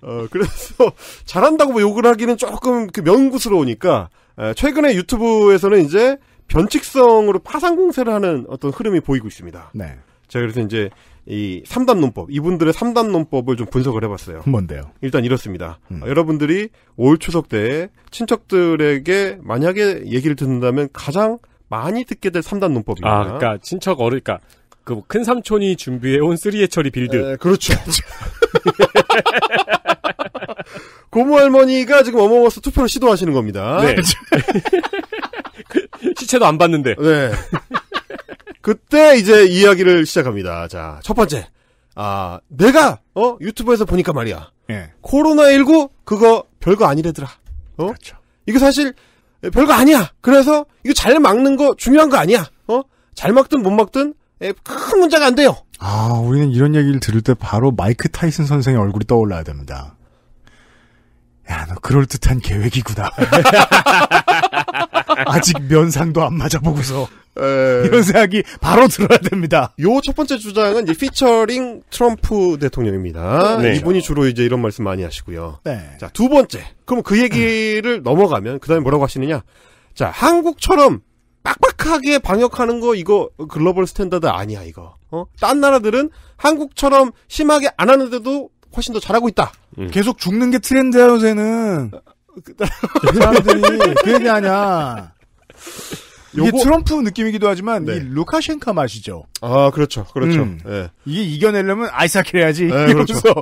어, 그래서 잘한다고 욕을 하기는 조금 그 명구스러우니까 에, 최근에 유튜브에서는 이제 변칙성으로 파상 공세를 하는 어떤 흐름이 보이고 있습니다. 네. 제 그래서 이제 이 3단 논법, 이분들의 3단 논법을 좀 분석을 해봤어요. 뭔데요? 일단 이렇습니다. 음. 어, 여러분들이 올 추석 때 친척들에게 만약에 얘기를 듣는다면 가장 많이 듣게 될 3단 논법입니다. 아, 그러니까 친척 어르, 니까그큰 그러니까 삼촌이 준비해온 쓰리에 처리 빌드. 에, 네, 그렇죠. 고모 할머니가 지금 어머머스 투표를 시도하시는 겁니다. 네. 시체도 안 봤는데. 네. 그때 이제 이야기를 시작합니다. 자, 첫 번째. 아, 내가, 어, 유튜브에서 보니까 말이야. 예. 코로나19, 그거 별거 아니래더라. 어? 그렇죠. 이거 사실, 별거 아니야. 그래서, 이거 잘 막는 거 중요한 거 아니야. 어? 잘 막든 못 막든, 예, 큰 문제가 안 돼요. 아, 우리는 이런 얘기를 들을 때 바로 마이크 타이슨 선생의 얼굴이 떠올라야 됩니다. 야, 너 그럴듯한 계획이구나. 아직 면상도 안 맞아보고서 에... 이런 생각이 바로 들어야 됩니다. 요 첫 번째 주장은 이제 피처링 트럼프 대통령입니다. 네. 이분이 주로 이제 이런 말씀 많이 하시고요. 네. 자, 두 번째. 그럼 그 얘기를 넘어가면 그다음에 뭐라고 하시느냐? 자, 한국처럼 빡빡하게 방역하는 거 이거 글로벌 스탠다드 아니야, 이거. 어? 딴 나라들은 한국처럼 심하게 안 하는데도 훨씬 더 잘하고 있다. 음. 계속 죽는 게 트렌드야, 요새는. 어, 어, 어. 그 사람들이 그 얘기 하냐. 이게 트럼프 느낌이기도 하지만 네. 이 루카셴카 맛이죠. 아 그렇죠, 그렇죠. 음. 네. 이게 이겨내려면 아이스하키 해야지. 네, 이 그렇죠.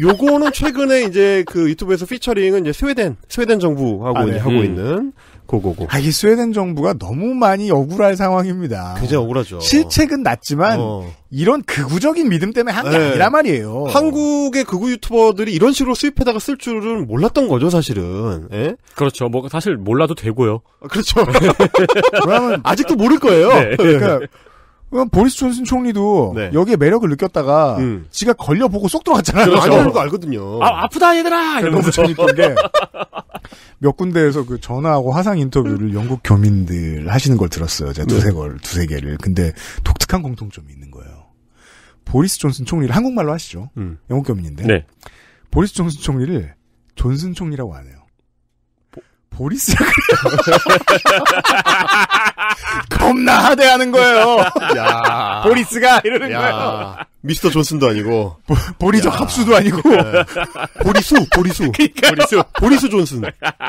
요거는 최근에 이제 그 유튜브에서 피처링은 이제 스웨덴 스웨덴 정부하고 아, 네. 하고 음. 있는 고고고. 아, 이 스웨덴 정부가 너무 많이 억울할 상황입니다. 그저 억울하죠. 실책은 낮지만 어. 이런 극우적인 믿음 때문에 한게 네. 아니라 말이에요. 한국의 극우 유튜버들이 이런 식으로 수입해다가 쓸 줄은 몰랐던 거죠, 사실은. 에? 예? 그렇죠. 뭐 사실 몰라도 되고요. 아, 그렇죠. 왜냐면 아직도 모를 거예요. 네. 예. 그러니까 보리스 존슨 총리도 네. 여기에 매력을 느꼈다가 음. 지가 걸려보고 쏙 들어갔잖아요. 그렇죠. 아니라거 알거든요. 아, 아프다 얘들아! 이러면서 재밌던 게몇 군데에서 그 전화하고 화상 인터뷰를 영국 교민들 하시는 걸 들었어요. 제가 두세 네. 걸, 두세 개를. 근데 독특한 공통점이 있는 거예요. 보리스 존슨 총리를 한국말로 하시죠. 음. 영국 교민인데. 네. 보리스 존슨 총리를 존슨 총리라고 안 해요. 보리스 겁나 하대하는 거예요. 야. 보리스가 이러는 야. 거예요. 미스터 존슨도 아니고 보, 보리저 합수도 아니고 네. 보리수 보리수 그러니까요. 보리수 보리수 존슨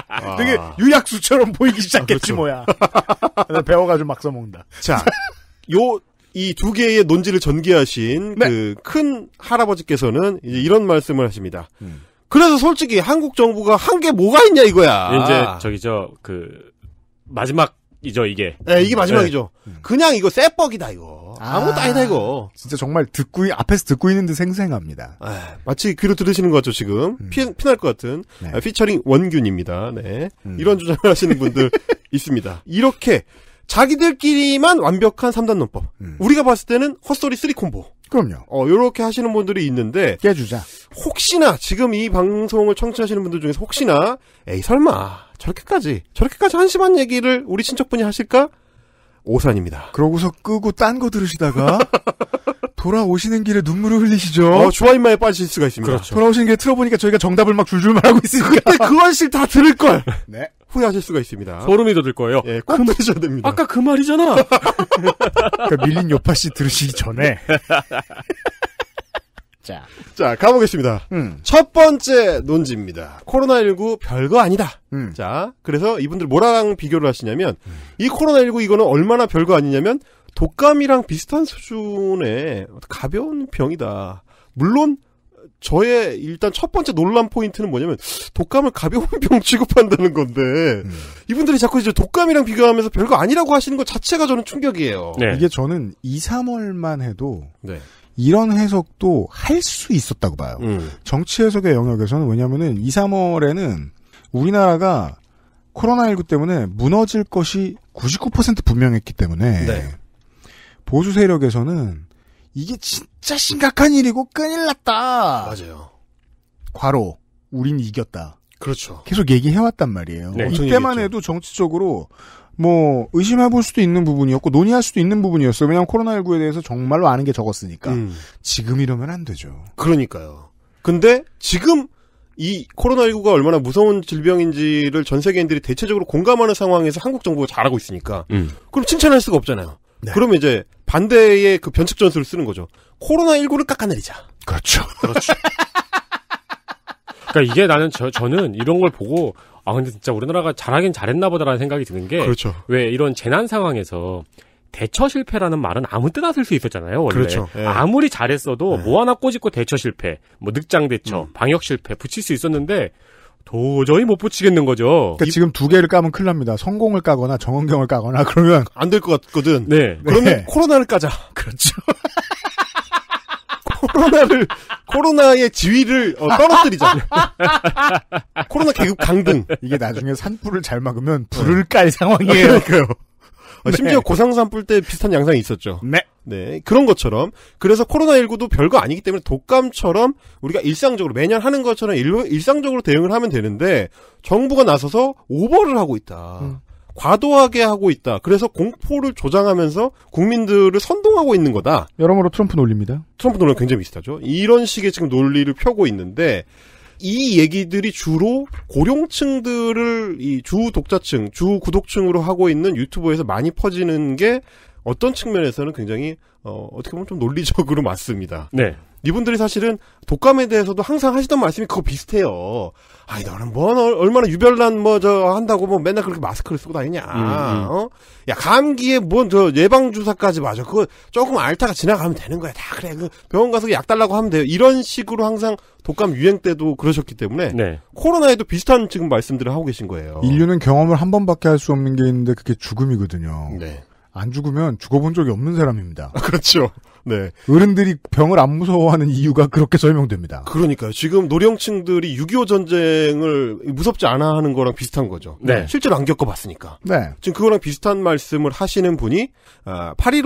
아. 되게 유약수처럼 보이기 아, 시작했지 아, 그렇죠. 뭐야. 배워가지고 막 써먹는다. 자, 요 이 두 개의 논지를 전개하신 네. 그큰 할아버지께서는 이제 이런 말씀을 하십니다. 음. 그래서 솔직히 한국 정부가 한 게 뭐가 있냐 이거야. 이제 저기죠 그 마지막이죠 이게. 네 이게 마지막이죠. 네. 그냥 이거 쎄뻑이다 이거. 아, 무것도 아니다 이거. 진짜 정말 듣고 앞에서 듣고 있는 듯 생생합니다. 아, 마치 귀로 들으시는 것 같죠 지금 음. 피, 피날 것 같은 네. 아, 피처링 원균입니다. 네 음. 이런 주장을 하시는 분들 있습니다. 이렇게 자기들끼리만 완벽한 3단 논법. 음. 우리가 봤을 때는 헛소리 3콤보. 그럼요. 어, 요렇게 하시는 분들이 있는데. 깨주자. 혹시나, 지금 이 방송을 청취하시는 분들 중에서 혹시나, 에이, 설마, 저렇게까지, 저렇게까지 한심한 얘기를 우리 친척분이 하실까? 오산입니다. 그러고서 끄고 딴 거 들으시다가, 돌아오시는 길에 눈물을 흘리시죠. 어, 주화인마에 빠질 수가 있습니다. 그렇죠. 돌아오시는 길에 틀어보니까 저희가 정답을 막 줄줄 말하고 있으니까. 그때 그 한실 다 들을 걸. 네. 후회하실 수가 있습니다. 소름이 돋을 거예요. 예, 꼭 아, 그, 들으셔야 됩니다. 아까 그 말이잖아. 그러니까 밀린 요파 씨 들으시기 전에. 자, 자 가보겠습니다. 음. 첫 번째 논지입니다. 코로나19 별거 아니다. 음. 자, 그래서 이분들 뭐랑 비교를 하시냐면 음. 이 코로나19 이거는 얼마나 별거 아니냐면 독감이랑 비슷한 수준의 가벼운 병이다. 물론 저의 일단 첫 번째 논란 포인트는 뭐냐면 독감을 가벼운 병 취급한다는 건데 음. 이분들이 자꾸 이제 독감이랑 비교하면서 별거 아니라고 하시는 것 자체가 저는 충격이에요. 네. 이게 저는 2, 3월만 해도 네. 이런 해석도 할 수 있었다고 봐요. 음. 정치 해석의 영역에서는 왜냐면은 2, 3월에는 우리나라가 코로나19 때문에 무너질 것이 99% 분명했기 때문에 네. 보수 세력에서는 이게 진짜 심각한 일이고 끈일 났다. 맞아요. 과로 우린 이겼다. 그렇죠. 계속 얘기해왔단 말이에요. 네, 이때만 얘기했죠. 해도 정치적으로 뭐 의심해볼 수도 있는 부분이었고 논의할 수도 있는 부분이었어요. 왜냐하면 코로나19에 대해서 정말로 아는 게 적었으니까. 음. 지금 이러면 안 되죠. 그러니까요. 근데 지금 이 코로나19가 얼마나 무서운 질병인지를 전 세계인들이 대체적으로 공감하는 상황에서 한국 정부가 잘하고 있으니까. 음. 그럼 칭찬할 수가 없잖아요. 네. 그럼 이제 반대의 그 변칙 전술을 쓰는 거죠. 코로나19를 깎아내리자. 그렇죠. 그렇죠. 그러니까 이게 나는 저, 저는 이런 걸 보고 아 근데 진짜 우리나라가 잘하긴 잘했나 보다라는 생각이 드는 게왜 그렇죠. 이런 재난 상황에서 대처 실패라는 말은 아무 때나 쓸 수 있었잖아요, 원래. 그렇죠. 예. 아무리 잘했어도 예. 뭐 하나 꼬집고 대처 실패, 뭐 늑장 대처, 음. 방역 실패 붙일 수 있었는데 도저히 못 붙이겠는 거죠. 그러니까 이... 지금 두 개를 까면 큰일 납니다. 성공을 까거나 정원경을 까거나 그러면 안 될 것 같거든. 네. 그러면 네. 코로나를 까자. 그렇죠. 코로나를 코로나의 지위를 어, 떨어뜨리자. 코로나 계급 강등. 이게 나중에 산불을 잘 막으면 불을 네. 깔 상황이에요. 아, 어, 네. 심지어 고상산 뿔 때 비슷한 양상이 있었죠. 네. 네. 그런 것처럼. 그래서 코로나19도 별거 아니기 때문에 독감처럼 우리가 일상적으로 매년 하는 것처럼 일, 상적으로 대응을 하면 되는데 정부가 나서서 오버를 하고 있다. 음. 과도하게 하고 있다. 그래서 공포를 조장하면서 국민들을 선동하고 있는 거다. 여러모로 트럼프 논리입니다. 트럼프 논리랑 굉장히 비슷하죠. 이런 식의 지금 논리를 펴고 있는데 이 얘기들이 주로 고령층들을 이 주 독자층, 주 구독층으로 하고 있는 유튜버에서 많이 퍼지는 게 어떤 측면에서는 굉장히 어, 어떻게 보면 좀 논리적으로 맞습니다. 네. 이분들이 사실은 독감에 대해서도 항상 하시던 말씀이 그거 비슷해요. 아이 너는 뭐 얼마나 유별난 뭐 저 한다고 뭐 맨날 그렇게 마스크를 쓰고 다니냐. 음, 음. 어? 야 감기에 뭔 저 예방 주사까지 맞아. 그거 조금 앓다가 지나가면 되는 거야. 다 그래. 그 병원 가서 약 달라고 하면 돼요. 이런 식으로 항상 독감 유행 때도 그러셨기 때문에 네. 코로나에도 비슷한 지금 말씀들을 하고 계신 거예요. 인류는 경험을 한 번밖에 할 수 없는 게 있는데 그게 죽음이거든요. 네. 안 죽으면 죽어본 적이 없는 사람입니다. 그렇죠. 네. 어른들이 병을 안 무서워하는 이유가 그렇게 설명됩니다. 그러니까요. 지금 노령층들이 6.25 전쟁을 무섭지 않아 하는 거랑 비슷한 거죠. 네. 실제로 안 겪어봤으니까. 네. 지금 그거랑 비슷한 말씀을 하시는 분이 8.15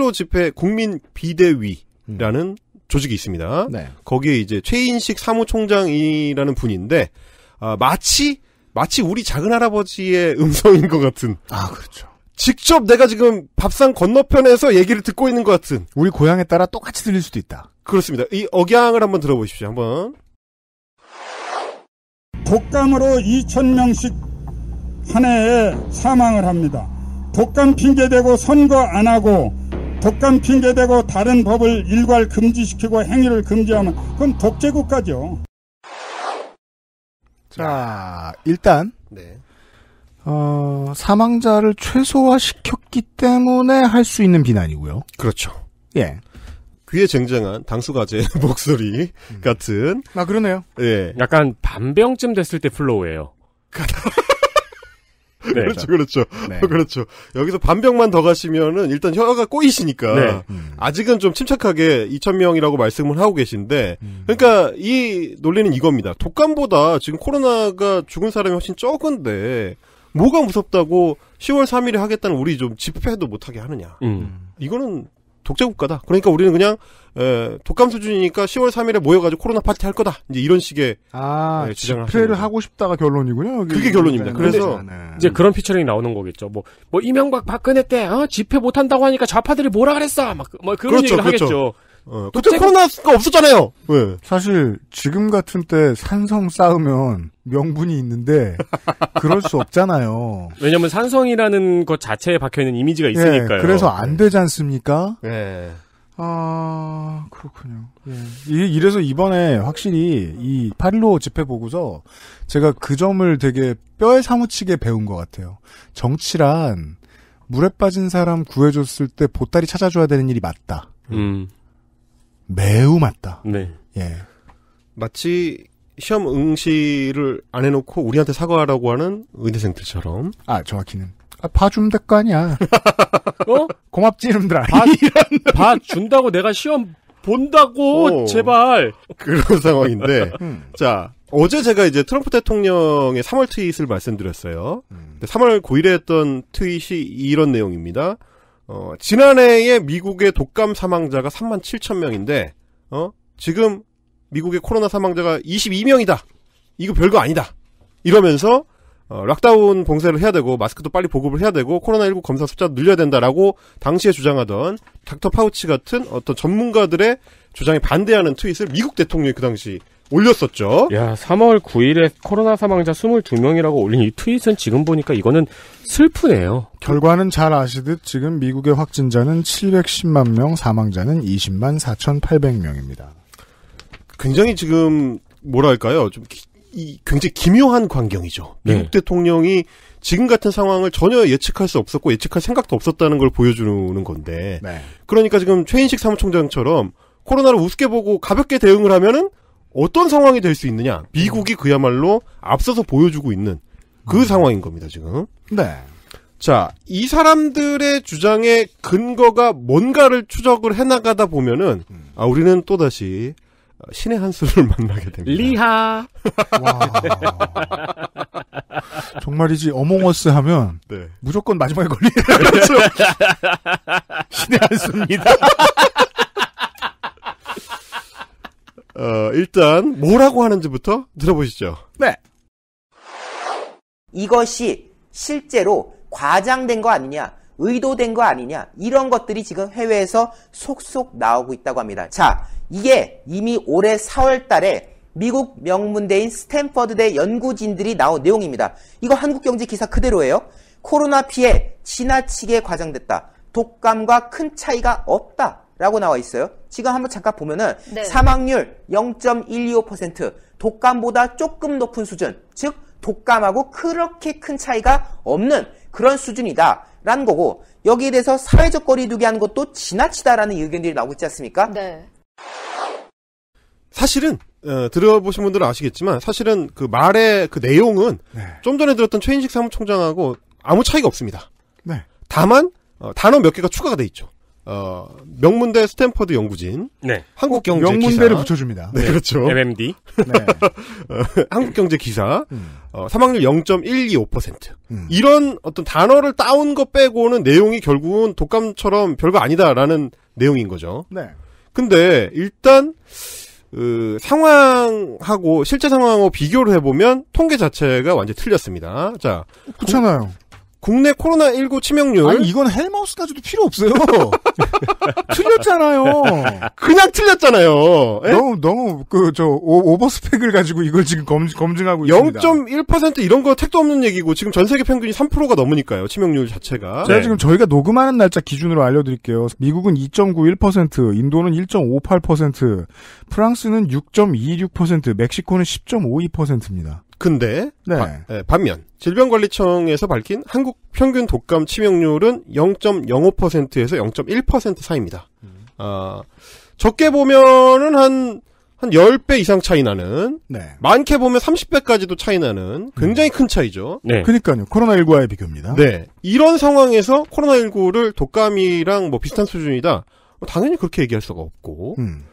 아, 집회 국민 비대위라는 음. 조직이 있습니다. 네. 거기에 이제 최인식 사무총장이라는 분인데 아, 마치 마치 우리 작은 할아버지의 음성인 것 같은. 아 그렇죠. 직접 내가 지금 밥상 건너편에서 얘기를 듣고 있는 것 같은. 우리 고향에 따라 똑같이 들릴 수도 있다. 그렇습니다. 이 억양을 한번 들어보십시오. 한번. 독감으로 2천명씩 한 해에 사망을 합니다. 독감 핑계대고 선거 안 하고 독감 핑계대고 다른 법을 일괄 금지시키고 행위를 금지하면 그건 독재국가죠. 자, 일단 네. 어, 사망자를 최소화시켰기 때문에 할 수 있는 비난이고요. 그렇죠. 예. 귀에 쟁쟁한 당수가제 목소리 음. 같은. 아, 그러네요. 예. 약간 반병쯤 됐을 때 플로우예요. 네, 그렇죠, 그렇죠. 네. 그렇죠. 여기서 반병만 더 가시면은 일단 혀가 꼬이시니까 네. 음. 아직은 좀 침착하게 2,000명이라고 말씀을 하고 계신데 음. 그러니까 이 논리는 이겁니다. 독감보다 지금 코로나가 죽은 사람이 훨씬 적은데 뭐가 무섭다고 10월 3일에 하겠다는 우리 좀 집회도 못하게 하느냐. 음. 이거는 독재국가다. 그러니까 우리는 그냥 에, 독감 수준이니까 10월 3일에 모여가지고 코로나 파티 할 거다. 이제 이런 식의 아, 네, 주장을 집회를 하고 싶다가 결론이군요. 그게 결론입니다. 네, 그래서 네, 네. 이제 그런 피처링이 나오는 거겠죠. 뭐뭐 뭐 이명박 박근혜 때 어, 집회 못 한다고 하니까 좌파들이 뭐라 그랬어. 막, 막 뭐 그런 그렇죠, 얘기를 그렇죠. 하겠죠. 또 어, 그때 제... 코로나가 없었잖아요. 네. 사실 지금 같은 때 산성 쌓으면 명분이 있는데 그럴 수 없잖아요. 왜냐면 산성이라는 것 자체에 박혀 있는 이미지가 예, 있으니까요. 네, 그래서 예. 안 되지 않습니까? 네. 아 그렇군요. 예. 이래서 이번에 확실히 이 파릴로 집회 보고서 제가 그 점을 되게 뼈에 사무치게 배운 것 같아요. 정치란 물에 빠진 사람 구해줬을 때 보따리 찾아줘야 되는 일이 맞다. 음. 매우 맞다. 네. 예. 마치 시험 응시를 안 해놓고 우리한테 사과하라고 하는 의대생들처럼. 아, 정확히는. 아, 봐주면 될 거 아니야. 어? 고맙지, 이놈들아. 봐, 봐준다고 내가 시험 본다고, 오, 어. 제발. 그런 상황인데. 음. 자, 어제 제가 이제 트럼프 대통령의 3월 트윗을 말씀드렸어요. 음. 3월 9일에 했던 트윗이 이런 내용입니다. 어, 지난해에 미국의 독감 사망자가 3만 7천 명인데, 어, 지금 미국의 코로나 사망자가 22명이다. 이거 별거 아니다. 이러면서, 어, 락다운 봉쇄를 해야 되고, 마스크도 빨리 보급을 해야 되고, 코로나19 검사 숫자 늘려야 된다라고 당시에 주장하던 닥터 파우치 같은 어떤 전문가들의 주장에 반대하는 트윗을 미국 대통령이 그 당시 올렸었죠. 야, 3월 9일에 코로나 사망자 22명이라고 올린 이 트윗은 지금 보니까 이거는 슬프네요. 결과는 잘 아시듯 지금 미국의 확진자는 710만 명, 사망자는 20만 4,800명입니다. 굉장히 지금 뭐랄까요? 좀 기, 이, 굉장히 기묘한 광경이죠. 네. 미국 네. 대통령이 지금 같은 상황을 전혀 예측할 수 없었고 예측할 생각도 없었다는 걸 보여주는 건데. 네. 그러니까 지금 최인식 사무총장처럼 코로나를 우습게 보고 가볍게 대응을 하면은 어떤 상황이 될 수 있느냐. 음. 미국이 그야말로 앞서서 보여주고 있는 그 음. 상황인 겁니다, 지금. 네. 자, 이 사람들의 주장의 근거가 뭔가를 추적을 해나가다 보면은, 음. 아, 우리는 또다시 신의 한 수를 만나게 됩니다. 리하! 와. 정말이지, 어몽어스 하면, 네. 무조건 마지막에 걸리는 신의 한 수입니다. 어, 일단 뭐라고 하는지부터 들어보시죠. 네. 이것이 실제로 과장된 거 아니냐, 의도된 거 아니냐, 이런 것들이 지금 해외에서 속속 나오고 있다고 합니다. 자, 이게 이미 올해 4월 달에 미국 명문대인 스탠퍼드대 연구진들이 나온 내용입니다. 이거 한국경제 기사 그대로예요. 코로나 피해 지나치게 과장됐다. 독감과 큰 차이가 없다. 라고 나와 있어요. 지금 한번 잠깐 보면은 네. 사망률 0.125% 독감보다 조금 높은 수준, 즉 독감하고 그렇게 큰 차이가 없는 그런 수준이다. 라는 거고 여기에 대해서 사회적 거리두기 하는 것도 지나치다라는 의견들이 나오고 있지 않습니까? 네. 사실은 어, 들어보신 분들은 아시겠지만 사실은 그 말의 그 내용은 네. 좀 전에 들었던 최인식 사무총장하고 아무 차이가 없습니다. 네. 다만 어, 단어 몇 개가 추가가 돼 있죠. 어, 명문대 스탠퍼드 연구진. 네. 한국경제 명문대를 기사. 붙여줍니다. 네, 네. 그렇죠. MMD. 네. 어, 한국경제 기사. 음. 어, 3학년 0.125%. 음. 이런 어떤 단어를 따온 거 빼고는 내용이 결국은 독감처럼 별거 아니다라는 내용인 거죠. 네. 근데 일단 그 상황하고 실제 상황하고 비교를 해보면 통계 자체가 완전 히 틀렸습니다. 자, 그렇잖아요. 국내 코로나19 치명률. 아니, 이건 헬마우스까지도 필요 없어요. 틀렸잖아요. 그냥 틀렸잖아요. 에? 예? 너무, 너무, 그, 저, 오, 버스펙을 가지고 이걸 지금 검, 검증하고 0. 있습니다. 0.1% 이런 거 택도 없는 얘기고, 지금 전 세계 평균이 3%가 넘으니까요, 치명률 자체가. 제가 네. 지금 저희가 녹음하는 날짜 기준으로 알려드릴게요. 미국은 2.91%, 인도는 1.58%, 프랑스는 6.26%, 멕시코는 10.52%입니다. 근데 네. 바, 에, 예, 반면 질병관리청에서 밝힌 한국 평균 독감 치명률은 0.05%에서 0.1% 사이입니다. 음. 아, 적게 보면은 한, 한 10배 이상 차이 나는, 네. 많게 보면 30배까지도 차이 나는 음. 굉장히 음. 큰 차이죠. 네. 그니까요. 코로나19와의 비교입니다. 네. 이런 상황에서 코로나19를 독감이랑 뭐 비슷한 수준이다. 뭐 당연히 그렇게 얘기할 수가 없고, 음.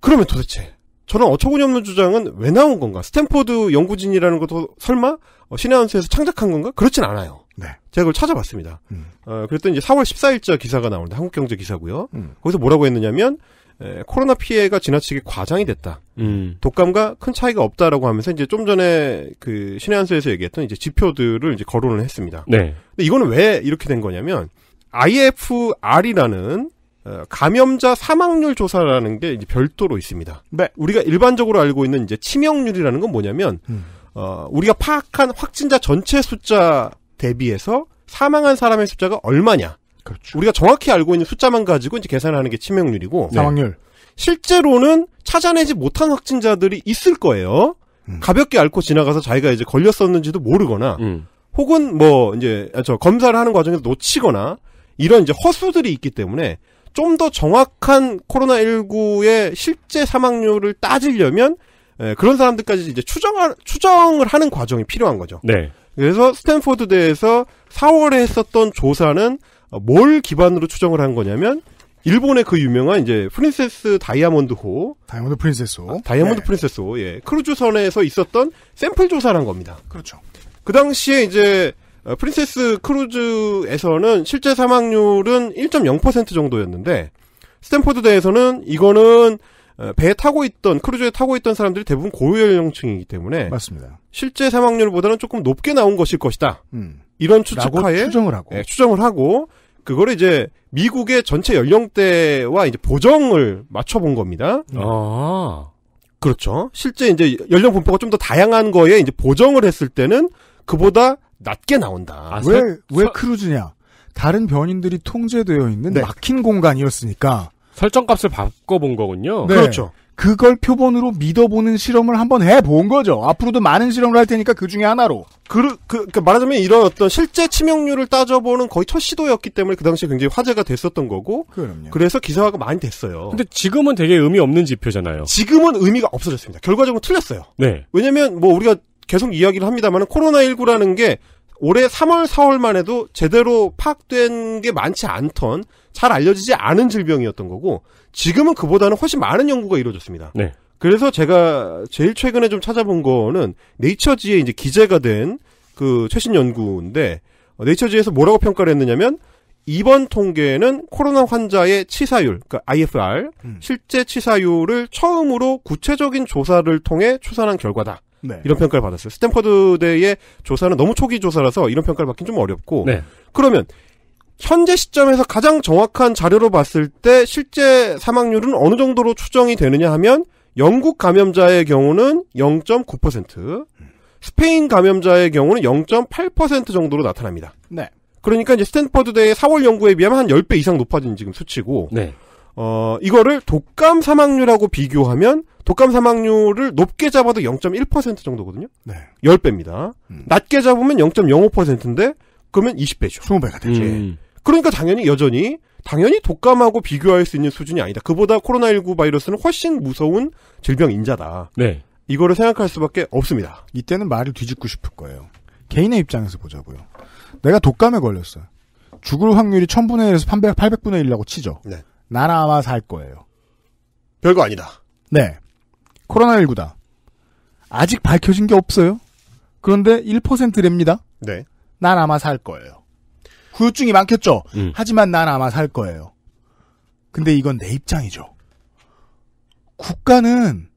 그러면 도대체 저는 어처구니없는 주장은 왜 나온 건가? 스탠포드 연구진이라는 것도 설마 어, 시네한스에서 창작한 건가? 그렇진 않아요. 네. 제가 그걸 찾아봤습니다. 음. 어, 그랬더니 이제 4월 14일자 기사가 나오는데 한국경제 기사고요. 음. 거기서 뭐라고 했느냐면 에, 코로나 피해가 지나치게 과장이 됐다. 음. 독감과 큰 차이가 없다라고 하면서 이제 좀 전에 그 신해한수에서 얘기했던 이제 지표들을 이제 거론을 했습니다. 네. 근데 이거는 왜 이렇게 된 거냐면 IFR이라는 어, 감염자 사망률 조사라는 게 이제 별도로 있습니다. 네. 우리가 일반적으로 알고 있는 이제 치명률이라는 건 뭐냐면 음. 어, 우리가 파악한 확진자 전체 숫자 대비해서 사망한 사람의 숫자가 얼마냐. 그렇죠. 우리가 정확히 알고 있는 숫자만 가지고 이제 계산하는 게 치명률이고 네. 사망률. 네. 실제로는 찾아내지 못한 확진자들이 있을 거예요. 음. 가볍게 앓고 지나가서 자기가 이제 걸렸었는지도 모르거나 음. 혹은 뭐 이제 저 검사를 하는 과정에서 놓치거나 이런 이제 허수들이 있기 때문에 좀더 정확한 코로나19의 실제 사망률을 따지려면 예, 그런 사람들까지 이제 추정을 추정을 하는 과정이 필요한 거죠. 네. 그래서 스탠포드 대에서 4월에 했었던 조사는 어, 뭘 기반으로 추정을 한 거냐면 일본의 그 유명한 이제 프린세스 다이아몬드 호 다이아몬드 프린세스 호 아, 다이아몬드 네. 프린세스 호 예. 크루즈선에서 있었던 샘플 조사란 겁니다. 그렇죠. 그 당시에 이제 어, 프린세스 크루즈에서는 실제 사망률은 1.0% 정도였는데 스탠포드 대에서는 이거는 어, 배에 타고 있던 크루즈에 타고 있던 사람들이 대부분 고연령층이기 때문에 맞습니다. 실제 사망률보다는 조금 높게 나온 것일 것이다. 음. 이런 추측하에 추정을 하고 네, 추정을 하고 그걸 이제 미국의 전체 연령대와 이제 보정을 맞춰본 겁니다. 아 그렇죠. 실제 이제 연령 분포가 좀 더 다양한 거에 이제 보정을 했을 때는 그보다 낮게 나온다. 아, 왜, 설, 왜 크루즈냐? 다른 변인들이 통제되어 있는 네. 막힌 공간이었으니까. 설정값을 바꿔본 거군요. 네. 그렇죠. 그걸 표본으로 믿어보는 실험을 한번 해본 거죠. 앞으로도 많은 실험을 할 테니까 그 중에 하나로. 그, 그, 그 말하자면 이런 어떤 실제 치명률을 따져보는 거의 첫 시도였기 때문에 그 당시에 굉장히 화제가 됐었던 거고. 그럼요. 그래서 기사화가 많이 됐어요. 근데 지금은 되게 의미 없는 지표잖아요. 지금은 의미가 없어졌습니다. 결과적으로 틀렸어요. 네. 왜냐면 뭐 우리가 계속 이야기를 합니다만 코로나19라는 게 올해 3월, 4월만 해도 제대로 파악된 게 많지 않던 잘 알려지지 않은 질병이었던 거고 지금은 그보다는 훨씬 많은 연구가 이루어졌습니다. 네. 그래서 제가 제일 최근에 좀 찾아본 거는 네이처지에 이제 기재가 된 그 최신 연구인데 어, 네이처지에서 뭐라고 평가를 했느냐면 이번 통계는 코로나 환자의 치사율, 그러니까 IFR, 음. 실제 치사율을 처음으로 구체적인 조사를 통해 추산한 결과다. 네. 이런 평가를 받았어요. 스탠퍼드대의 조사는 너무 초기 조사라서 이런 평가를 받긴 좀 어렵고 네. 그러면 현재 시점에서 가장 정확한 자료로 봤을 때 실제 사망률은 어느 정도로 추정이 되느냐 하면 영국 감염자의 경우는 0.9%, 스페인 감염자의 경우는 0.8% 정도로 나타납니다. 네. 그러니까 이제 스탠퍼드대의 4월 연구에 비하면 한 10배 이상 높아진 지금 수치고 네. 어, 이거를 독감 사망률하고 비교하면 독감 사망률을 높게 잡아도 0.1% 정도거든요. 네. 10배입니다. 음. 낮게 잡으면 0.05%인데 그러면 20배죠. 20배가 되지. 음. 그러니까 당연히 여전히 당연히 독감하고 비교할 수 있는 수준이 아니다. 그보다 코로나19 바이러스는 훨씬 무서운 질병 인자다. 네. 이거를 생각할 수밖에 없습니다. 이때는 말을 뒤집고 싶을 거예요. 개인의 입장에서 보자고요. 내가 독감에 걸렸어요. 죽을 확률이 1000분의 1에서 800, 분의 1이라고 치죠. 네. 나 아마 살 거예요. 별거 아니다. 네. 코로나19다. 아직 밝혀진 게 없어요. 그런데 1%랍니다. 네. 난 아마 살 거예요. 후유증이 많겠죠? 음. 하지만 난 아마 살 거예요. 근데 이건 내 입장이죠. 국가는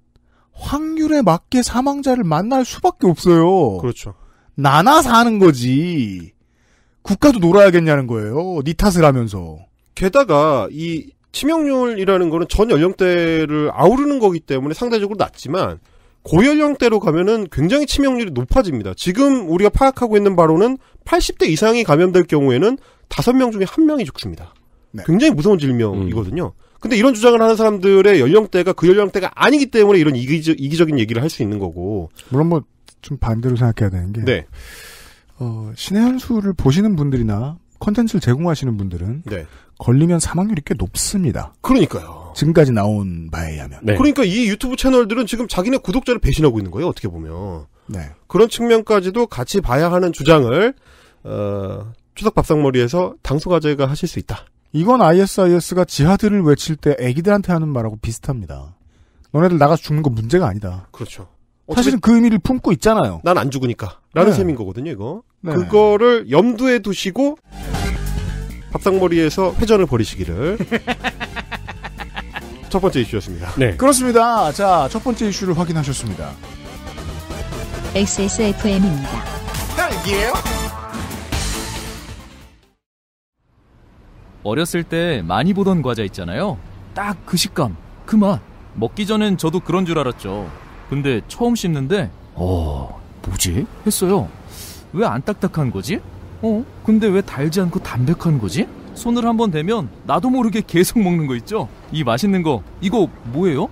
확률에 맞게 사망자를 만날 수밖에 없어요. 그렇죠. 나나 사는 거지. 국가도 놀아야겠냐는 거예요. 니 탓을 하면서. 게다가 이 치명률이라는 거는 전 연령대를 아우르는 거기 때문에 상대적으로 낮지만 고연령대로 가면은 굉장히 치명률이 높아집니다. 지금 우리가 파악하고 있는 바로는 80대 이상이 감염될 경우에는 5명 중에 1명이 죽습니다. 네. 굉장히 무서운 질병이거든요. 음. 근데 이런 주장을 하는 사람들의 연령대가 그 연령대가 아니기 때문에 이런 이기적, 이기적인 얘기를 할 수 있는 거고. 물론 뭐 좀 반대로 생각해야 되는 게. 네. 어, 신의 한 수를 보시는 분들이나 컨텐츠를 제공하시는 분들은. 네. 걸리면 사망률이 꽤 높습니다. 그러니까요. 지금까지 나온 바에 의하면. 네. 그러니까 이 유튜브 채널들은 지금 자기네 구독자를 배신하고 있는 거예요. 어떻게 보면. 네. 그런 측면까지도 같이 봐야 하는 주장을 어, 추석 밥상머리에서 당수가제가 하실 수 있다. 이건 ISIS가 지하들을 외칠 때 애기들한테 하는 말하고 비슷합니다. 너네들 나가서 죽는 건 문제가 아니다. 그렇죠. 사실은 그 의미를 품고 있잖아요. 난 안 죽으니까. 라는 네. 셈인 거거든요, 이거. 네. 그거를 염두에 두시고 밥상머리에서 회전을 벌이시기를. 첫 번째 이슈였습니다. 네. 그렇습니다. 자, 첫 번째 이슈를 확인하셨습니다. XSFM입니다. 헬기예요? 어렸을 때 많이 보던 과자 있잖아요. 딱 그 식감, 그 맛. 먹기 전엔 저도 그런 줄 알았죠. 근데 처음 씹는데, 어, 뭐지? 했어요. 왜 안 딱딱한 거지? 어? 근데 왜 달지 않고 담백한 거지? 손을 한번 대면 나도 모르게 계속 먹는 거 있죠? 이 맛있는 거 이거 뭐예요?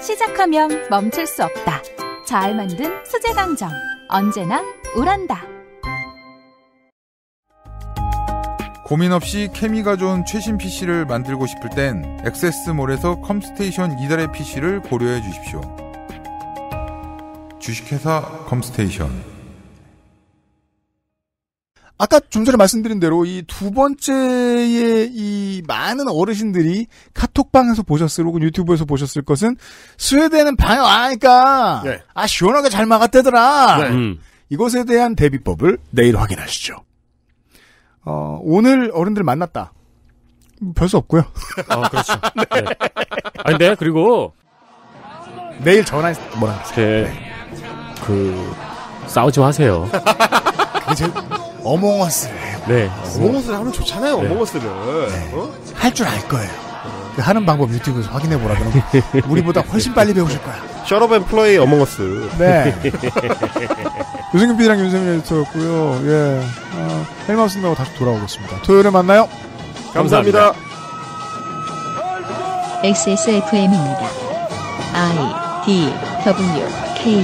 시작하면 멈출 수 없다. 잘 만든 수제 강정 언제나 우란다. 고민 없이 케미가 좋은 최신 PC를 만들고 싶을 땐 액세스몰에서 컴스테이션 이달의 PC를 고려해 주십시오. 주식회사 컴스테이션 아까 좀 전에 말씀드린 대로 이 두 번째의 이 많은 어르신들이 카톡방에서 보셨을 혹은 유튜브에서 보셨을 것은 스웨덴은 방역 안니까 아, 그러니까 네. 아 시원하게 잘 막았대더라. 네. 음. 이것에 대한 대비법을 내일 확인하시죠. 어, 오늘 어른들 만났다. 별 수 없고요. 아 그렇죠. 네. 아 근데 그리고 내일 전화해서 뭐라 그러세요? 그 싸우지 마세요. 제, 어몽어스를 해요. 네. 어몽어스를 하면 좋잖아요, 네. 어몽어스를. 네. 어? 할줄 알 거예요. 그 하는 방법 유튜브에서 확인해 보라 그럼 우리보다 훨씬 빨리 배우실 거야. 셔럽 앤 플레이 어몽어스. 네. 유승균 PD랑 윤세민 에디터였고요. 예. 어, 아, 헬마우스 나고 다시 돌아오겠습니다. 토요일에 만나요. 감사합니다. 감사합니다. XSFM입니다. I D W K.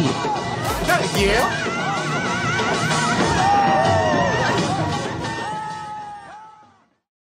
야, 이게요?